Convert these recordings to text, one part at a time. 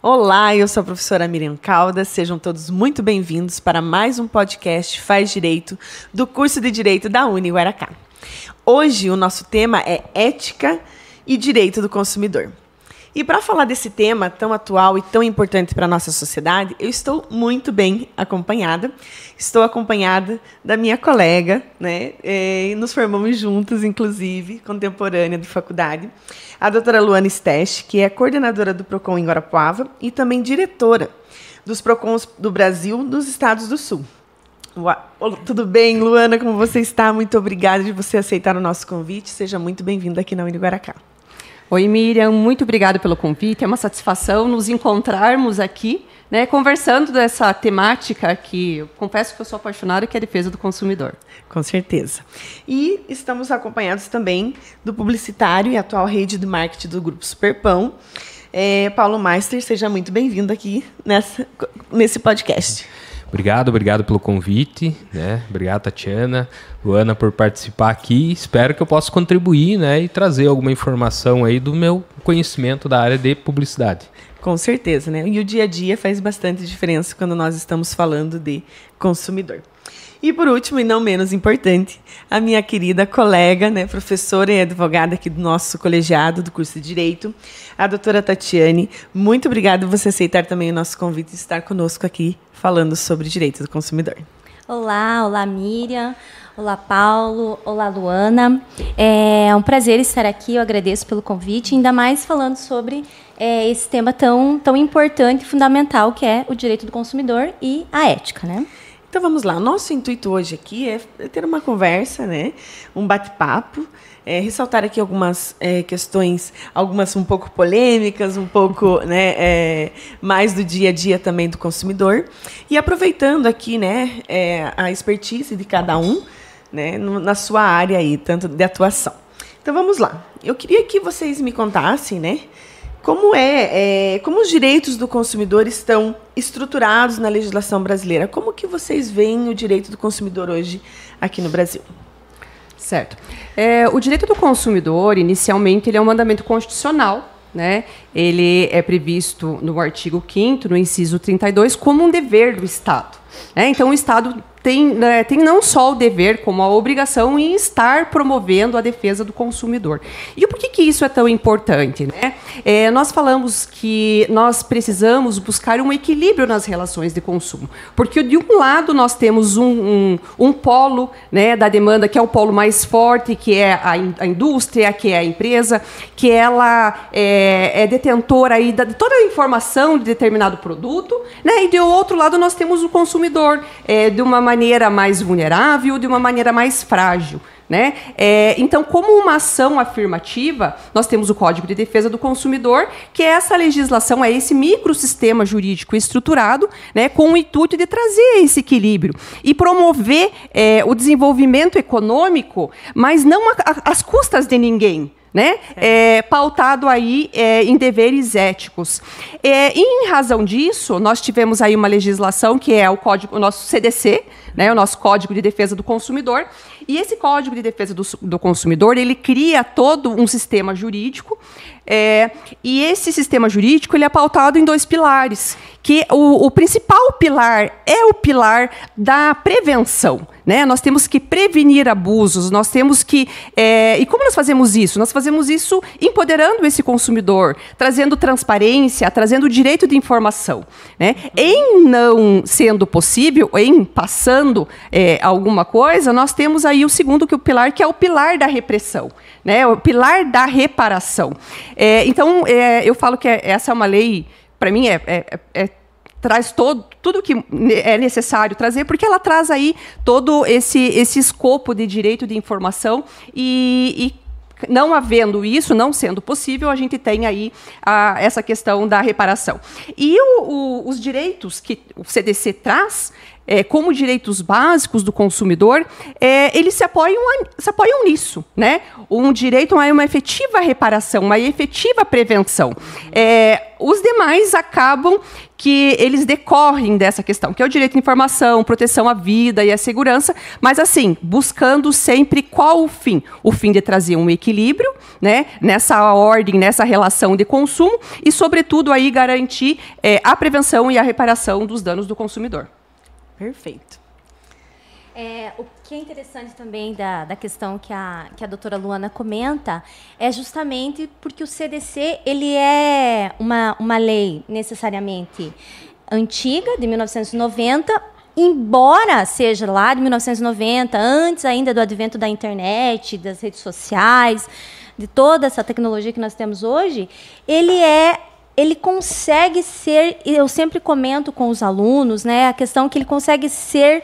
Olá, eu sou a professora Miriam Caldas. Sejam todos muito bem-vindos para mais um podcast Faz Direito do curso de Direito da Uni Guaracá. Hoje o nosso tema é Ética e Direito do Consumidor. E para falar desse tema tão atual e tão importante para a nossa sociedade, eu estou muito bem acompanhada. Estou acompanhada da minha colega, né? É, nos formamos juntos, inclusive, contemporânea de faculdade, a doutora Luana Stesch, que é coordenadora do PROCON em Guarapuava e também diretora dos PROCONs do Brasil dos Estados do Sul. Uau. Tudo bem, Luana? Como você está? Muito obrigada de você aceitar o nosso convite. Seja muito bem-vinda aqui na Uniguaracá. Oi, Miriam, muito obrigada pelo convite. É uma satisfação nos encontrarmos aqui, né, conversando dessa temática que eu confesso que eu sou apaixonada, que é a defesa do consumidor. Com certeza. E estamos acompanhados também do publicitário e atual rede de marketing do Grupo Superpão, é, Paulo Meister. Seja muito bem-vindo aqui nessa, nesse podcast. Obrigado, obrigado pelo convite, né? Obrigado, Tatiana, Luana, por participar aqui. Espero que eu possa contribuir, né? E trazer alguma informação aí do meu conhecimento da área de publicidade. Com certeza, né? E o dia a dia faz bastante diferença quando nós estamos falando de consumidor. E por último, e não menos importante, a minha querida colega, né, professora e advogada aqui do nosso colegiado do curso de Direito, a doutora Tatiane. Muito obrigada por você aceitar também o nosso convite e estar conosco aqui falando sobre direito do consumidor. Olá, olá Miriam, olá Paulo, olá Luana. É um prazer estar aqui, eu agradeço pelo convite, ainda mais falando sobre é, esse tema tão, tão importante e fundamental que é o direito do consumidor e a ética, né? Então vamos lá, nosso intuito hoje aqui é ter uma conversa, né? um bate-papo, é, ressaltar aqui algumas é, questões, algumas um pouco polêmicas, um pouco né, é, mais do dia a dia também do consumidor. E aproveitando aqui né, é, a expertise de cada um né, na sua área aí, tanto de atuação. Então vamos lá. Eu queria que vocês me contassem, né? Como é, é, como os direitos do consumidor estão estruturados na legislação brasileira? Como que vocês veem o direito do consumidor hoje aqui no Brasil? Certo. É, o direito do consumidor, inicialmente, ele é um mandamento constitucional né? Ele é previsto no artigo 5 no inciso 32, como um dever do Estado. Né? Então, o Estado têm, né, têm não só o dever, como a obrigação em estar promovendo a defesa do consumidor. E por que, que isso é tão importante? Né? É, nós falamos que nós precisamos buscar um equilíbrio nas relações de consumo, porque de um lado nós temos um, um, um polo né, da demanda que é o polo mais forte, que é a, in, a indústria, que é a empresa, que ela é, é detentora aí da, de toda a informação de determinado produto, né? e de outro lado nós temos o consumidor é, de uma maneira maneira mais vulnerável, de uma maneira mais frágil. Né? É, então, como uma ação afirmativa, nós temos o Código de Defesa do Consumidor, que é essa legislação, é esse microsistema jurídico estruturado, né, com o intuito de trazer esse equilíbrio e promover é, o desenvolvimento econômico, mas não às custas de ninguém né? É. é. pautado aí é, em deveres éticos. É, em razão disso, nós tivemos aí uma legislação que é o código, o nosso CDC, né? O nosso Código de Defesa do Consumidor, e esse Código de Defesa do, do Consumidor, ele cria todo um sistema jurídico é, e esse sistema jurídico ele é pautado em dois pilares, que o, o, principal pilar é o pilar da prevenção. Né? Nós temos que prevenir abusos, nós temos que. É, e como nós fazemos isso? Nós fazemos isso empoderando esse consumidor, trazendo transparência, trazendo o direito de informação. Né? Em não sendo possível, em passando é, alguma coisa, nós temos aí e o segundo que o pilar, que é o pilar da repressão, né? o pilar da reparação. É, então, é, eu falo que é, essa é uma lei, para mim, é, é, é traz todo, tudo que é necessário trazer, porque ela traz aí todo esse, esse escopo de direito de informação e, e não havendo isso, não sendo possível, a gente tem aí a, essa questão da reparação. E o, o, os direitos que o CDC traz é, como direitos básicos do consumidor, é, eles se apoiam, se apoiam nisso, né? Um direito a é uma efetiva reparação, uma efetiva prevenção. É, os demais acabam que eles decorrem dessa questão, que é o direito à informação, proteção à vida e à segurança, mas assim, buscando sempre qual o fim? O fim de trazer um equilíbrio, né, nessa ordem, nessa relação de consumo e, sobretudo, aí garantir é, a prevenção e a reparação dos danos do consumidor. Perfeito. É, o que é interessante também da, da questão que a, que a doutora Luana comenta é justamente porque o CDC ele é uma, uma lei necessariamente antiga, de 1990, embora seja lá de 1990, antes ainda do advento da internet, das redes sociais, de toda essa tecnologia que nós temos hoje, ele é ele consegue ser, eu sempre comento com os alunos, né, a questão que ele consegue ser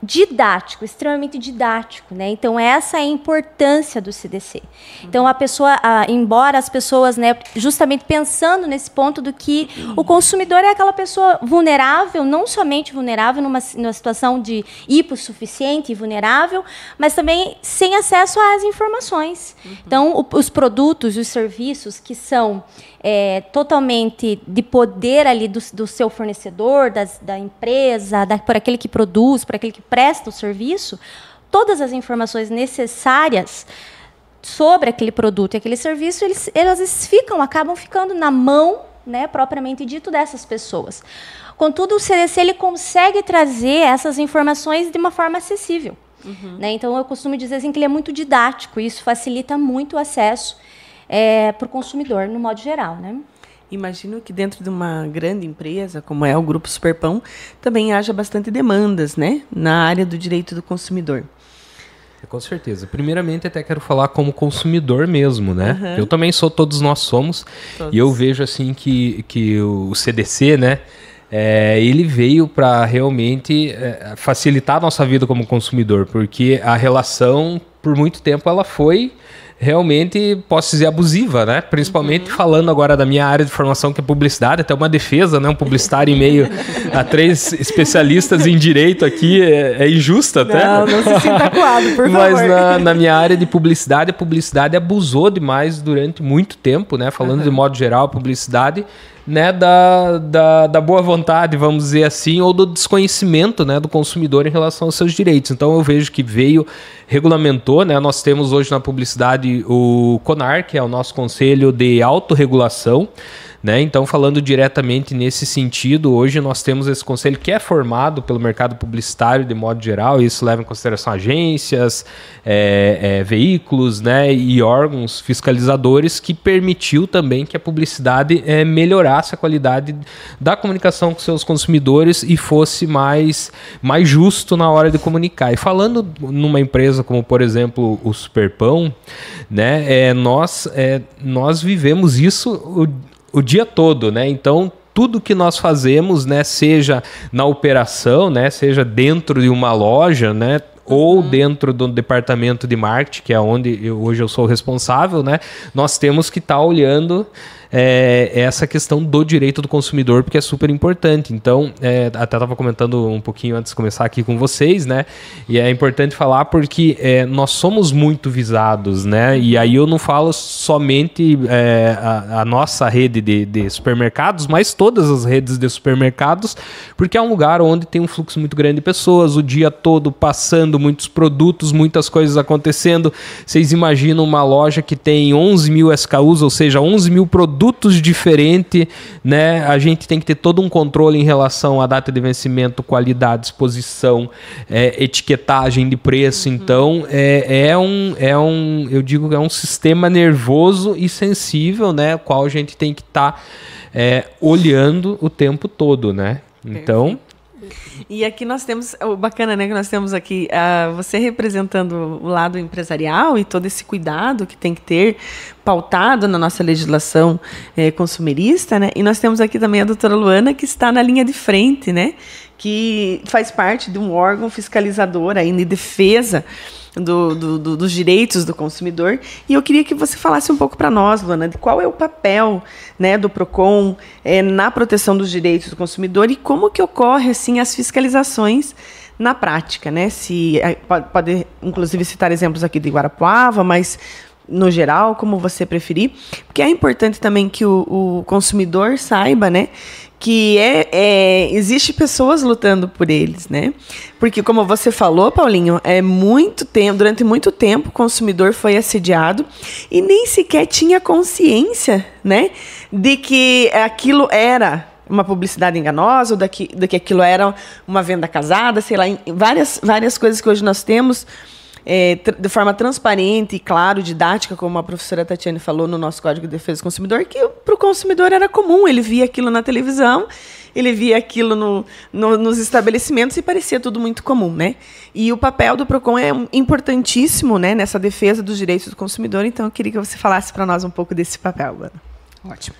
didático, extremamente didático, né? Então essa é a importância do CDC. Então a pessoa, a, embora as pessoas, né, justamente pensando nesse ponto do que o consumidor é aquela pessoa vulnerável, não somente vulnerável numa, numa situação de hipossuficiente e vulnerável, mas também sem acesso às informações. Então o, os produtos, os serviços que são é, totalmente de poder ali do, do seu fornecedor, das, da empresa, da, por aquele que produz, por aquele que presta o serviço, todas as informações necessárias sobre aquele produto e aquele serviço, eles, elas ficam, acabam ficando na mão, né, propriamente dito, dessas pessoas. Contudo, o CDC ele consegue trazer essas informações de uma forma acessível. Uhum. Né? Então, eu costumo dizer assim, que ele é muito didático, e isso facilita muito o acesso é, para o consumidor, no modo geral. Né? Imagino que dentro de uma grande empresa, como é o Grupo Superpão, também haja bastante demandas né, na área do direito do consumidor. É, com certeza. Primeiramente, até quero falar como consumidor mesmo, né? Uhum. Eu também sou, todos nós somos. Todos. E eu vejo, assim, que, que o CDC, né? É, ele veio para realmente é, facilitar a nossa vida como consumidor, porque a relação, por muito tempo, ela foi realmente, posso dizer, abusiva, né? Principalmente uhum. falando agora da minha área de formação, que é publicidade, até uma defesa, né? Um publicitário em meio a três especialistas em direito aqui é, é injusta até. Não, não se sinta coado, por favor. Mas na, na, minha área de publicidade, a publicidade abusou demais durante muito tempo, né? Falando uhum. de modo geral, a publicidade né, da, da, da, boa vontade, vamos dizer assim, ou do desconhecimento né, do consumidor em relação aos seus direitos. Então eu vejo que veio, regulamentou, né, nós temos hoje na publicidade o CONAR, que é o nosso Conselho de Autorregulação, né? Então, falando diretamente nesse sentido, hoje nós temos esse conselho que é formado pelo mercado publicitário de modo geral, isso leva em consideração agências, é, é, veículos né? e órgãos fiscalizadores, que permitiu também que a publicidade é, melhorasse a qualidade da comunicação com seus consumidores e fosse mais, mais justo na hora de comunicar. E falando numa empresa como, por exemplo, o Superpão, né? é, nós, é, nós vivemos isso. O, o dia todo, né? Então tudo que nós fazemos, né, seja na operação, né, seja dentro de uma loja, né, ou uhum. dentro do departamento de marketing, que é onde eu, hoje eu sou responsável, né? Nós temos que estar tá olhando é, é, essa questão do direito do consumidor, porque é super importante. Então, é, até estava comentando um pouquinho antes de começar aqui com vocês, né? E é importante falar porque é, nós somos muito visados, né? E aí eu não falo somente é, a, a, nossa rede de, de supermercados, mas todas as redes de supermercados, porque é um lugar onde tem um fluxo muito grande de pessoas, o dia todo passando, muitos produtos, muitas coisas acontecendo. Vocês imaginam uma loja que tem 11 mil SKUs, ou seja, 11 mil produtos produtos diferentes, né? A gente tem que ter todo um controle em relação à data de vencimento, qualidade, exposição, é, etiquetagem de preço. Uhum. Então, é, é, um, é um, eu digo que é um sistema nervoso e sensível, né? Qual a gente tem que estar tá, é, olhando o tempo todo, né? Então. Perfeito. E aqui nós temos, o bacana, né, que nós temos aqui uh, você representando o lado empresarial e todo esse cuidado que tem que ter pautado na nossa legislação eh, consumerista, né? E nós temos aqui também a doutora Luana, que está na linha de frente, né? que faz parte de um órgão fiscalizador ainda de defesa do, do, do, dos direitos do consumidor. E eu queria que você falasse um pouco para nós, Luana, de qual é o papel né, do PROCON é, na proteção dos direitos do consumidor e como que ocorre assim as fiscalizações na prática, né? Se é, pode, pode inclusive citar exemplos aqui de Guarapuava, mas no geral, como você preferir, porque é importante também que o, o consumidor saiba, né, que é, é, existe pessoas lutando por eles, né? Porque como você falou, Paulinho, é muito tempo, durante muito tempo o consumidor foi assediado e nem sequer tinha consciência, né, de que aquilo era uma publicidade enganosa, ou daqui, que aquilo era uma venda casada, sei lá, várias, várias coisas que hoje nós temos é, de forma transparente e claro, didática, como a professora Tatiane falou no nosso Código de Defesa do Consumidor, que para o consumidor era comum, ele via aquilo na televisão, ele via aquilo no, no, nos estabelecimentos e parecia tudo muito comum, né? E o papel do Procon é importantíssimo, né, nessa defesa dos direitos do consumidor. Então, eu queria que você falasse para nós um pouco desse papel, Ana. Ótimo.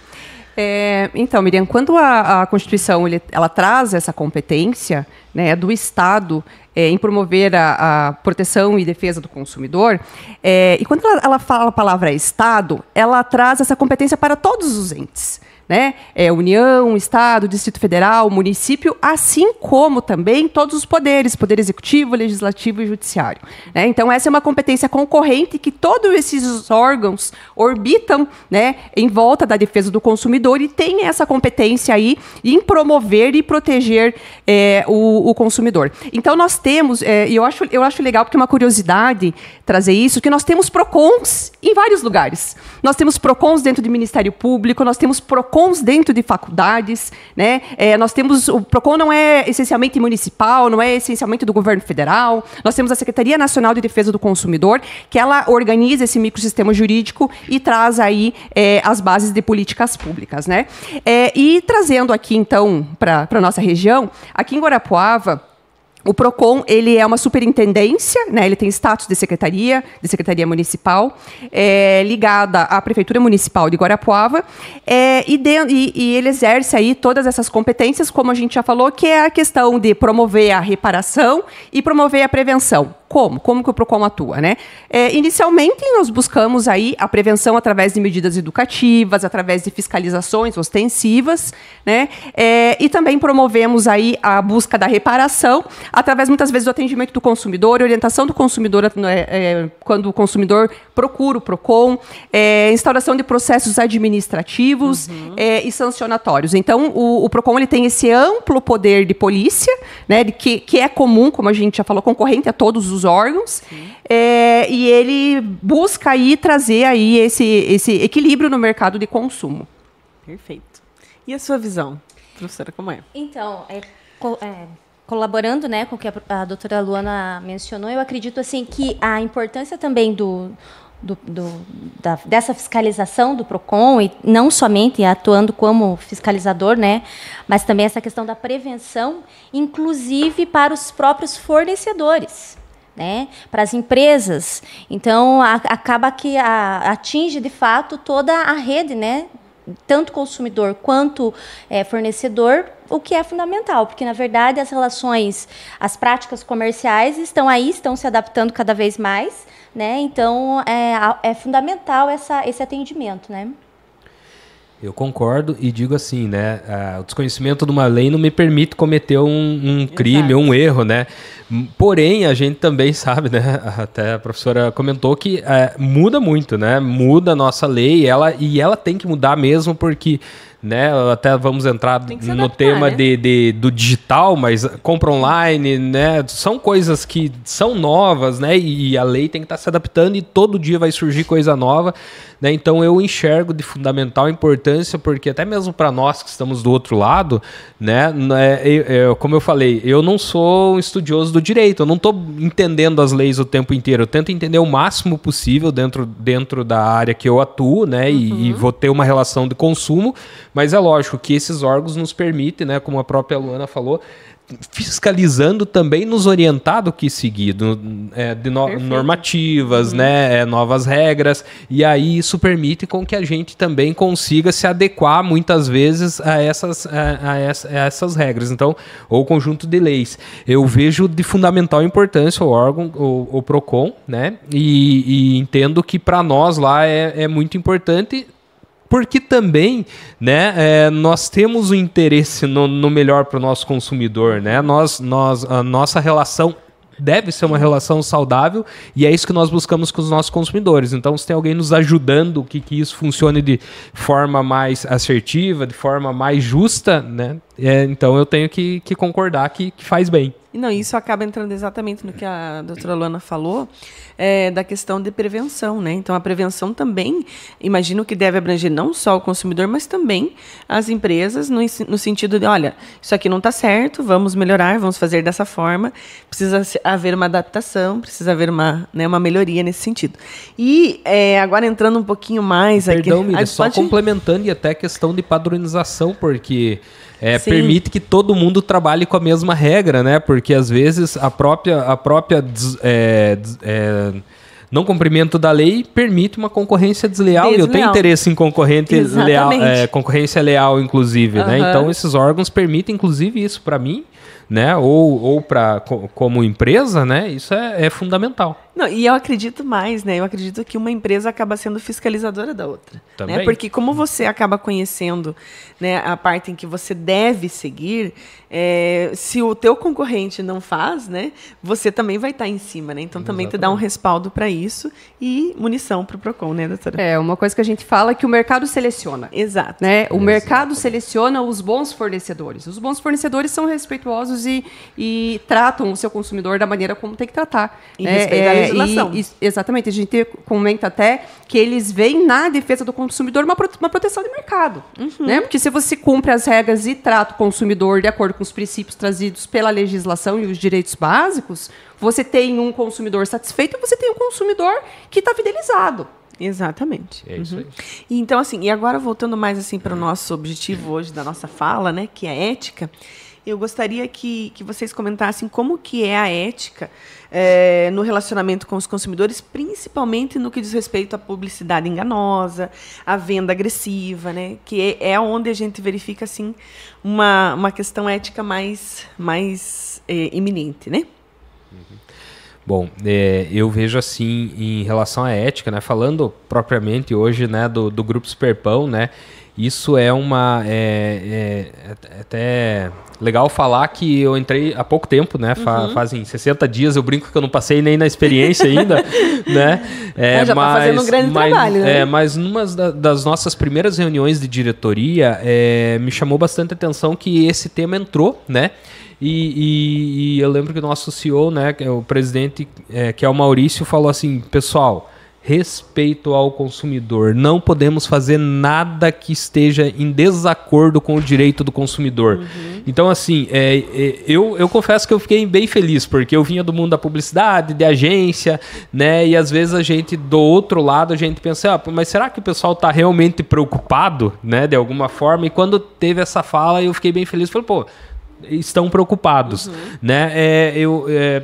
É, então, Miriam, quando a, a Constituição ele, ela traz essa competência né, do Estado é, em promover a, a, proteção e defesa do consumidor, é, e quando ela, ela fala a palavra Estado, ela traz essa competência para todos os entes né? É, União, Estado, Distrito Federal, município, assim como também todos os poderes, poder executivo, legislativo e judiciário. Né? Então, essa é uma competência concorrente que todos esses órgãos orbitam né, em volta da defesa do consumidor e tem essa competência aí em promover e proteger é, o, o, consumidor. Então, nós temos, é, e é, eu, acho, eu acho legal porque é uma curiosidade trazer isso, que nós temos PROCONs em vários lugares. Nós temos PROCONs dentro do Ministério Público, nós temos PROCONs PROCONs dentro de faculdades. Né? É, nós temos. O PROCON não é essencialmente municipal, não é essencialmente do governo federal. Nós temos a Secretaria Nacional de Defesa do Consumidor, que ela organiza esse microsistema jurídico e traz aí é, as bases de políticas públicas. Né? É, e trazendo aqui, então, para a nossa região, aqui em Guarapuava. O Procon ele é uma superintendência, né? Ele tem status de secretaria, de secretaria municipal, é, ligada à prefeitura municipal de Guarapuava, é, e, de, e, e, ele exerce aí todas essas competências, como a gente já falou, que é a questão de promover a reparação e promover a prevenção como? Como que o PROCON atua, né? É, inicialmente, nós buscamos aí a prevenção através de medidas educativas, através de fiscalizações ostensivas, né? É, e também promovemos aí a busca da reparação através, muitas vezes, do atendimento do consumidor, orientação do consumidor né, é, quando o consumidor procura o PROCON, é, instauração de processos administrativos uhum. É, e sancionatórios. Então, o, o, PROCON ele tem esse amplo poder de polícia, né? De que, que é comum, como a gente já falou, concorrente a todos os os órgãos. É, e ele busca aí trazer aí esse, esse equilíbrio no mercado de consumo. Perfeito. E a sua visão, professora, como é? Então, é, co é, colaborando né, com o que a, a doutora Luana mencionou, eu acredito assim que a importância também do, do, do, da, dessa fiscalização do PROCON, e não somente atuando como fiscalizador, né, mas também essa questão da prevenção, inclusive para os próprios fornecedores né, para as empresas. Então, a, acaba que a, atinge de fato toda a rede, né, tanto consumidor quanto é, fornecedor, o que é fundamental, porque na verdade as relações, as práticas comerciais estão aí, estão se adaptando cada vez mais, né? Então é, é fundamental essa, esse atendimento, né? Eu concordo e digo assim, né? É, o desconhecimento de uma lei não me permite cometer um, um crime um erro, né? Porém, a gente também sabe, né? Até a professora comentou que é, muda muito, né? Muda a nossa lei ela, e ela tem que mudar mesmo porque né? Até vamos entrar adaptar, no tema né? de, de, do digital, mas compra online, né? São coisas que são novas, né? E, a lei tem que estar tá se adaptando e todo dia vai surgir coisa nova, né? Então eu enxergo de fundamental importância, porque até mesmo para nós que estamos do outro lado, né? É, é, como eu falei, eu não sou um estudioso do direito, eu não estou entendendo as leis o tempo inteiro. Eu tento entender o máximo possível dentro, dentro da área que eu atuo, né? Uhum. e vou ter uma relação de consumo, mas é lógico que esses órgãos nos permitem, né, como a própria Luana falou, fiscalizando também nos orientar do que seguir, do, é, de no, normativas, uhum. né, é, novas regras, e aí isso permite com que a gente também consiga se adequar muitas vezes a essas, a, a, essa, a essas regras, então, ou conjunto de leis. Eu vejo de fundamental importância o órgão, o, o PROCON, né, e, e entendo que para nós lá é, é muito importante porque também né, é, nós temos o um interesse no, no melhor para o nosso consumidor, né? Nós, nós, a nossa relação deve ser uma relação saudável e é isso que nós buscamos com os nossos consumidores. Então, se tem alguém nos ajudando que, que isso funcione de forma mais assertiva, de forma mais justa, né? É, então eu tenho que, que concordar que, que faz bem. Não, isso acaba entrando exatamente no que a doutora Luana falou, é, da questão de prevenção, né? Então, a prevenção também, imagino que deve abranger não só o consumidor, mas também as empresas, no, no sentido de, olha, isso aqui não está certo, vamos melhorar, vamos fazer dessa forma, precisa haver uma adaptação, precisa haver uma, né, uma melhoria nesse sentido. E, é, agora entrando um pouquinho mais Perdão, aqui... Perdão, só complementando e até a questão de padronização, porque é, permite que todo mundo trabalhe com a mesma regra, né? Porque às vezes a própria, a própria é, é, não cumprimento da lei permite uma concorrência desleal. desleal. Eu tenho interesse em concorrente leal, é, concorrência leal, inclusive, uhum. né? Então esses órgãos permitem, inclusive, isso para mim, né? Ou, ou para como empresa, né? Isso é, é fundamental. Não, e eu acredito mais, né? Eu acredito que uma empresa acaba sendo fiscalizadora da outra. Né? Também. Né? Porque como você acaba conhecendo né, a parte em que você deve seguir, é, se o teu concorrente não faz, né, você também vai estar tá em cima, né? Então também Exatamente. te dá um respaldo para isso e munição para o PROCON, né, doutora? É, uma coisa que a gente fala é que o mercado seleciona. Exato. Né? O Exato. mercado seleciona os bons fornecedores. Os bons fornecedores são respeitosos e, e tratam o seu consumidor da maneira como tem que tratar. E né? legislação. E, exatamente. A gente comenta até que eles veem na defesa do consumidor uma, uma proteção de mercado. Uhum. Né? Porque se você cumpre as regras e trata o consumidor de acordo com os princípios trazidos pela legislação e os direitos básicos, você tem um consumidor satisfeito e você tem um consumidor que está fidelizado. Exatamente. É isso uhum. aí. Então, assim, e agora voltando mais assim para o nosso objetivo hoje da nossa fala, né, que é a ética. Eu gostaria que, que vocês comentassem como que é a ética é, no relacionamento com os consumidores, principalmente no que diz respeito à publicidade enganosa, à venda agressiva, né? Que é, é onde a gente verifica assim uma, uma questão ética mais mais é, iminente, né? Bom, é, eu vejo assim em relação à ética, né? Falando propriamente hoje, né, do, do grupo Superpão, né? Isso é uma é, é, até Legal falar que eu entrei há pouco tempo, né? Fa uhum. Fazem 60 dias, eu brinco que eu não passei nem na experiência ainda, né? É, é já tá mas, tá fazendo um grande mas, trabalho, né? É, mas numa das nossas primeiras reuniões de diretoria, é, me chamou bastante atenção que esse tema entrou, né? E, e, e eu lembro que o nosso CEO, né, é o presidente, é, que é o Maurício, falou assim, pessoal respeito ao consumidor. Não podemos fazer nada que esteja em desacordo com o direito do consumidor. Uhum. Então, assim, é, é, eu, eu confesso que eu fiquei bem feliz, porque eu vinha do mundo da publicidade, de agência, né? E às vezes a gente, do outro lado, a gente pensa, ah, mas será que o pessoal está realmente preocupado, né? De alguma forma. E quando teve essa fala, eu fiquei bem feliz. Falei, pô, estão preocupados, uhum. né? É, eu... É,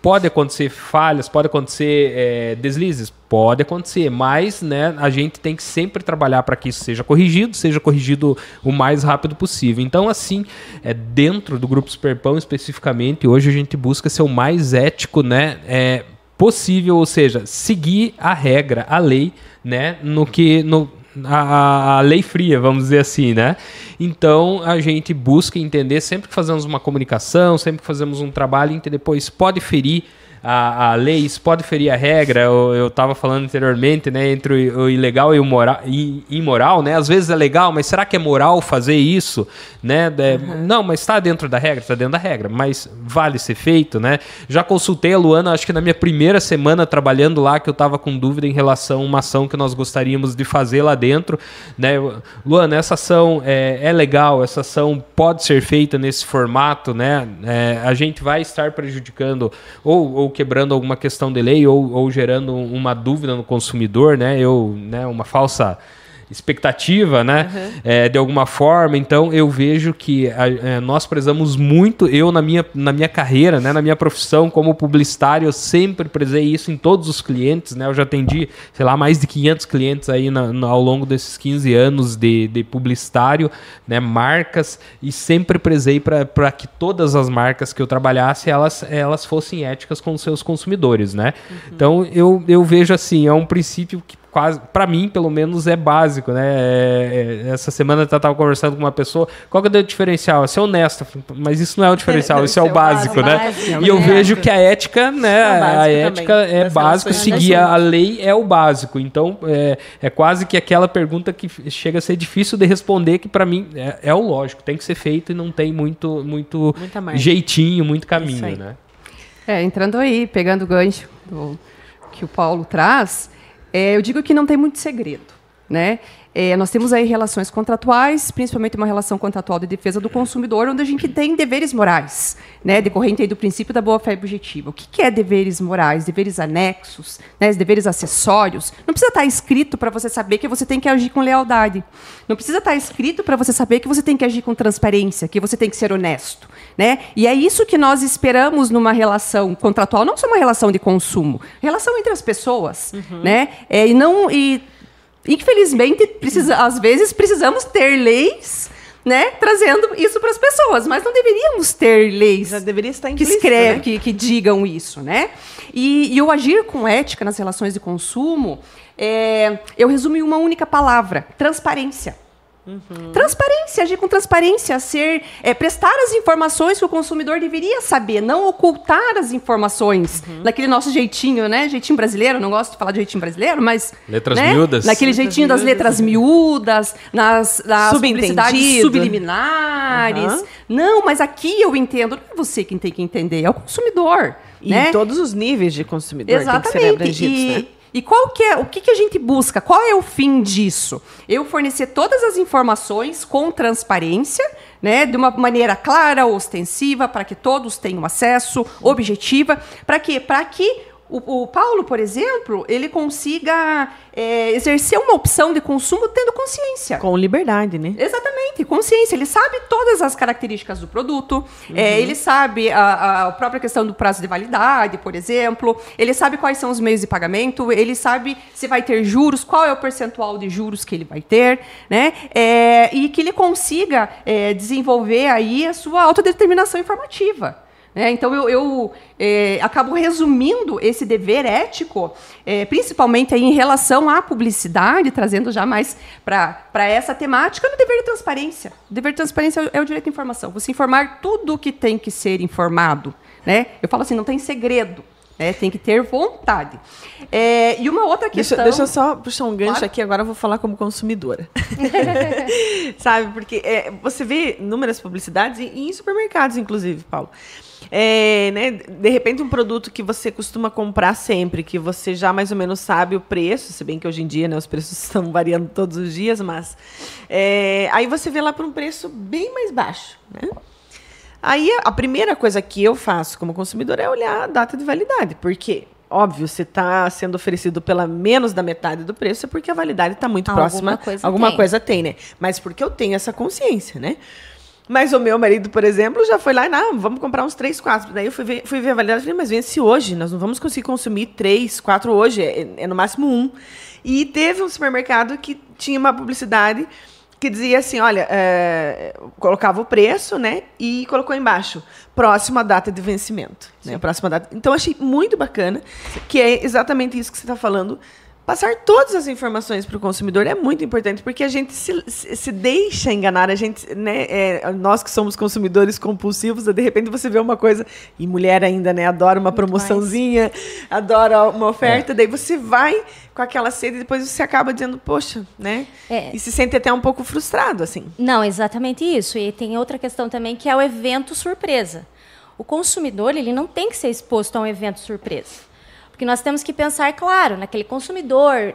Pode acontecer falhas, pode acontecer é, deslizes, pode acontecer, mas né, a gente tem que sempre trabalhar para que isso seja corrigido, seja corrigido o mais rápido possível. Então, assim, é, dentro do grupo Superpão especificamente, hoje a gente busca ser o mais ético, né? É, possível, ou seja, seguir a regra, a lei, né, no que no, a, a, lei fria, vamos dizer assim, né? Então a gente busca entender sempre que fazemos uma comunicação, sempre que fazemos um trabalho, entender, Depois pode ferir a, a lei, isso pode ferir a regra. Eu estava falando anteriormente, né, entre o, o ilegal e o moral, e, imoral, né? Às vezes é legal, mas será que é moral fazer isso, né? É, uhum. Não, mas está dentro da regra, está dentro da regra, mas vale ser feito, né? Já consultei a Luana, acho que na minha primeira semana trabalhando lá, que eu estava com dúvida em relação a uma ação que nós gostaríamos de fazer lá dentro, né? Luana, essa ação é, é legal, essa ação pode ser feita nesse formato, né? É, a gente vai estar prejudicando ou, ou ou quebrando alguma questão de lei ou, ou gerando uma dúvida no consumidor, né? Eu, né, uma falsa expectativa, né? Uhum. É, de alguma forma. Então eu vejo que a, é, nós prezamos muito, eu na minha, na minha carreira, né? na minha profissão como publicitário, eu sempre prezei isso em todos os clientes, né? Eu já atendi, sei lá, mais de 500 clientes aí na, na, ao longo desses 15 anos de, de publicitário, né? Marcas, e sempre prezei para que todas as marcas que eu trabalhasse, elas, elas fossem éticas com os seus consumidores, né? Uhum. Então eu, eu vejo assim, é um princípio que quase, para mim, pelo menos, é básico, né? É, é, essa semana eu estava conversando com uma pessoa, qual que é o diferencial? É ser honesto, mas isso não é o diferencial, é isso é o básico, né? Básico, é e eu vejo que a ética, né? a ética também. é básico, seguir a lei é o básico. Então, é, é quase que aquela pergunta que chega a ser difícil de responder, que para mim é, é o lógico, tem que ser feito e não tem muito, muito jeitinho, muito caminho, né? É, entrando aí, pegando o gancho do, que o Paulo traz, é, eu digo que não tem muito segredo. Né? É, nós temos aí relações contratuais, principalmente uma relação contratual de defesa do consumidor, onde a gente tem deveres morais, né, decorrente do princípio da boa-fé objetiva. O que, que, é deveres morais? Deveres anexos, né, deveres acessórios. Não precisa estar tá escrito para você saber que você tem que agir com lealdade. Não precisa estar tá escrito para você saber que você tem que agir com transparência, que você tem que ser honesto. Né? E é isso que nós esperamos numa relação contratual, não só uma relação de consumo, relação entre as pessoas. Uhum. Né? É, e não. E, infelizmente, precisa, às vezes precisamos ter leis. Né, trazendo isso para as pessoas, mas não deveríamos ter leis que escreve, né? que, que, digam isso, né? E, e o agir com ética nas relações de consumo, é, eu resumo em uma única palavra: transparência. Uhum. Transparência, agir com transparência, ser é, prestar as informações que o consumidor deveria saber, não ocultar as informações uhum. naquele nosso jeitinho, né? Jeitinho brasileiro, não gosto de falar de jeitinho brasileiro, mas letras né? miúdas, naquele letras jeitinho miúdas. das letras é. miúdas, nas, nas publicidades subliminares. Uhum. Não, mas aqui eu entendo. Não é você quem tem que entender, é o consumidor. E né? em todos os níveis de consumidor Exatamente. tem que ser e, né? E qual que é, o que, que a gente busca? Qual é o fim disso? Eu fornecer todas as informações com transparência, né, de uma maneira clara, ostensiva, para que todos tenham acesso, objetiva, para que para que o, o, Paulo, por exemplo, ele consiga é, exercer uma opção de consumo tendo consciência. Com liberdade, né? Exatamente, consciência. Ele sabe todas as características do produto, é, uhum. é, ele sabe a, a, própria questão do prazo de validade, por exemplo, ele sabe quais são os meios de pagamento, ele sabe se vai ter juros, qual é o percentual de juros que ele vai ter, né? É, e que ele consiga é, desenvolver aí a sua autodeterminação informativa. É, então, eu, eu é, acabo resumindo esse dever ético, é, principalmente aí em relação à publicidade, trazendo já mais para essa temática, no dever de transparência. O dever de transparência é o direito à informação. Você informar tudo o que tem que ser informado. Né? Eu falo assim, não tem segredo. É, tem que ter vontade. É, e uma outra questão. Deixa, deixa eu só puxar um gancho claro. aqui, agora eu vou falar como consumidora. Sabe, porque é, você vê inúmeras publicidades, e, e em supermercados, inclusive, Paulo, é, né, de repente um produto que você costuma comprar sempre, que você já mais ou menos sabe o preço, se bem que hoje em dia né, os preços estão variando todos os dias, mas é, aí você vê lá por um preço bem mais baixo, né? Aí a primeira coisa que eu faço como consumidor é olhar a data de validade, porque óbvio, se está sendo oferecido pela menos da metade do preço, é porque a validade está muito alguma próxima. Coisa alguma tem. coisa tem, né? Mas porque eu tenho essa consciência, né? Mas o meu marido, por exemplo, já foi lá e, não, vamos comprar uns três, quatro. Daí eu fui ver, fui ver a validade e falei, mas vence hoje, nós não vamos conseguir consumir três, quatro hoje, é, é no máximo um. E teve um supermercado que tinha uma publicidade que dizia assim, olha, é, colocava o preço, né, e colocou embaixo, próxima data de vencimento, né, Sim. né, próxima data. Então achei muito bacana, Sim. que é exatamente isso que você está falando, passar todas as informações para o consumidor é muito importante, porque a gente se, se deixa enganar, a gente, né, é, nós que somos consumidores compulsivos, de repente você vê uma coisa, e mulher ainda, né, adora uma muito promoçãozinha, mais. adora uma oferta, é. daí você vai com aquela sede e depois você acaba dizendo, poxa, né, é. e se sente até um pouco frustrado, assim. Não, exatamente isso, e tem outra questão também que é o evento surpresa. O consumidor, ele não tem que ser exposto a um evento surpresa. Porque nós temos que pensar, claro, naquele consumidor.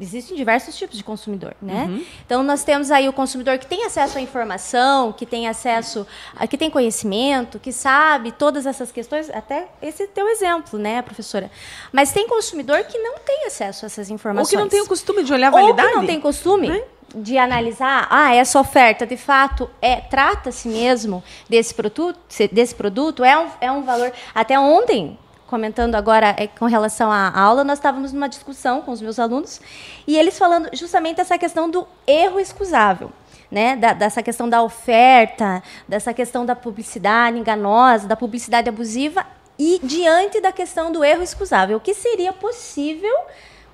Existem diversos tipos de consumidor, né? Uhum. Então nós temos aí o consumidor que tem acesso à informação, que tem acesso, a, que tem conhecimento, que sabe todas essas questões, até esse é teu exemplo, né, professora? Mas tem consumidor que não tem acesso a essas informações. Ou que não tem o costume de olhar a validade. Ou que não tem costume. Né? de analisar, ah, essa oferta de fato é trata-se mesmo desse produto, desse produto é um, é um valor. Até ontem comentando agora é, com relação à aula, nós estávamos numa discussão com os meus alunos e eles falando justamente essa questão do erro excusável. Né, da, dessa questão da oferta, dessa questão da publicidade enganosa, da publicidade abusiva e diante da questão do erro excusável. O que seria possível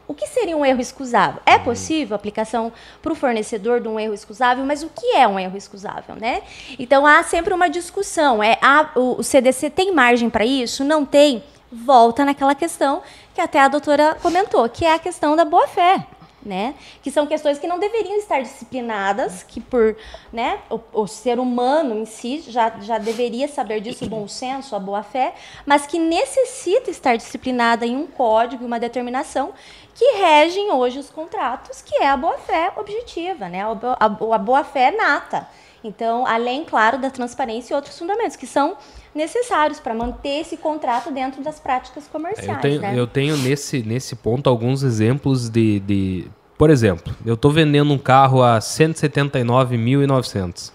o que seria um erro excusável? É uhum. possível a aplicação para o fornecedor de um erro excusável, mas o que é um erro excusável, né? Então há sempre uma discussão. É, há, o, o CDC tem margem para isso? Não tem? volta naquela questão que até a doutora comentou, que é a questão da boa-fé. Né? Que são questões que não deveriam estar disciplinadas, que por né, o, o, ser humano em si já, já deveria saber disso, o bom senso, a boa fé, mas que necessita estar disciplinada em um código, uma determinação que regem hoje os contratos, que é a boa fé objetiva, né? A, a, a boa fé nata. Então, além, claro, da transparência e outros fundamentos que são necessários para manter esse contrato dentro das práticas é, comerciais. Eu tenho, né? eu tenho nesse, nesse ponto alguns exemplos de, de por exemplo, eu estou vendendo um carro a 179.900.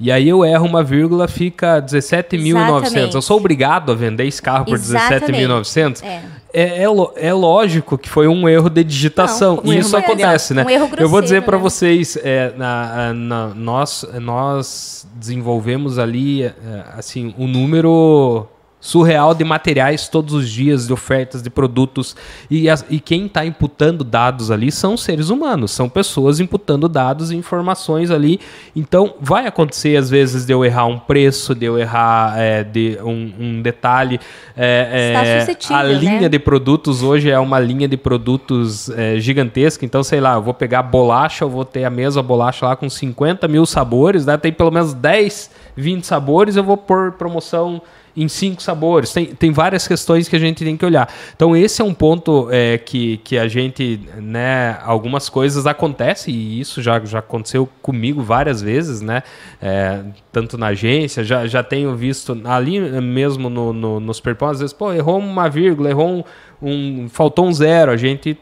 E aí eu erro uma vírgula, fica 17.900. Eu sou obrigado a vender esse carro por 17.900? É. É, é, é, lógico que foi um erro de digitação. Não, um e isso acontece, né? Um erro grosseiro, eu vou dizer para né? vocês, é, na, na, nós, nós desenvolvemos ali é, assim um número surreal de materiais todos os dias, de ofertas, de produtos. E, as, e quem está imputando dados ali são seres humanos, são pessoas imputando dados e informações ali. Então, vai acontecer, às vezes, de eu errar um preço, de eu errar é, de um, um detalhe. É, é, a né? linha né? de produtos hoje é uma linha de produtos é, gigantesca. Então, sei lá, eu vou pegar bolacha, eu vou ter a mesma bolacha lá com 50 mil sabores, né? tem pelo menos 10, 20 sabores, eu vou pôr promoção em cinco sabores. Tem, tem várias questões que a gente tem que olhar. Então, esse é um ponto é, que, que a gente, né, algumas coisas acontecem, e isso já, já aconteceu comigo várias vezes, né, é, tanto na agência, já, já tenho visto ali mesmo no, no, no Superpão, às vezes, pô, errou uma vírgula, errou um, um, faltou um zero, a gente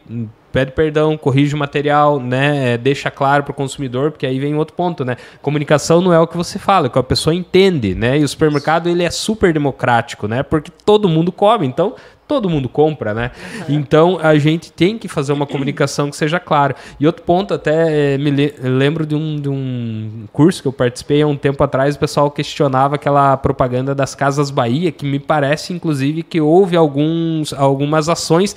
pede perdão, corrige o material, né? É, deixa claro para o consumidor, porque aí vem outro ponto, né? Comunicação não é o que você fala, é o que a pessoa entende, né? E o supermercado ele é super democrático, né? Porque todo mundo come, então todo mundo compra, né? Uhum. Então a gente tem que fazer uma comunicação que seja clara. E outro ponto, até é, me lembro de um, de um curso que eu participei há um tempo atrás, o pessoal questionava aquela propaganda das Casas Bahia, que me parece, inclusive, que houve alguns, algumas ações.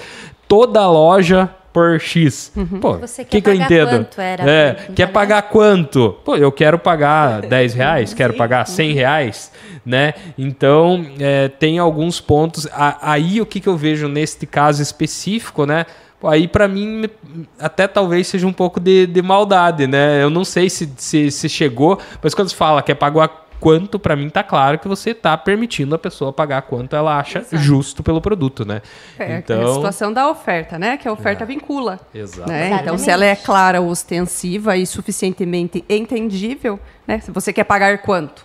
Toda loja por X. Uhum. Pô, o que, que eu entendo? é, quer pagar? quanto? Pô, eu quero pagar 10 reais, quero pagar 100 reais, né? Então, é, tem alguns pontos. A, aí, o que, que eu vejo neste caso específico, né? Pô, aí, para mim, até talvez seja um pouco de, de maldade, né? Eu não sei se, se, se chegou, mas quando se fala que é pagar quanto, para mim, tá claro que você tá permitindo a pessoa pagar quanto ela acha Exato. justo pelo produto, né? É, então... a situação da oferta, né? Que a oferta é. vincula. Exato. Né? Então, se ela é clara, ostensiva e suficientemente entendível, né? Se você quer pagar quanto?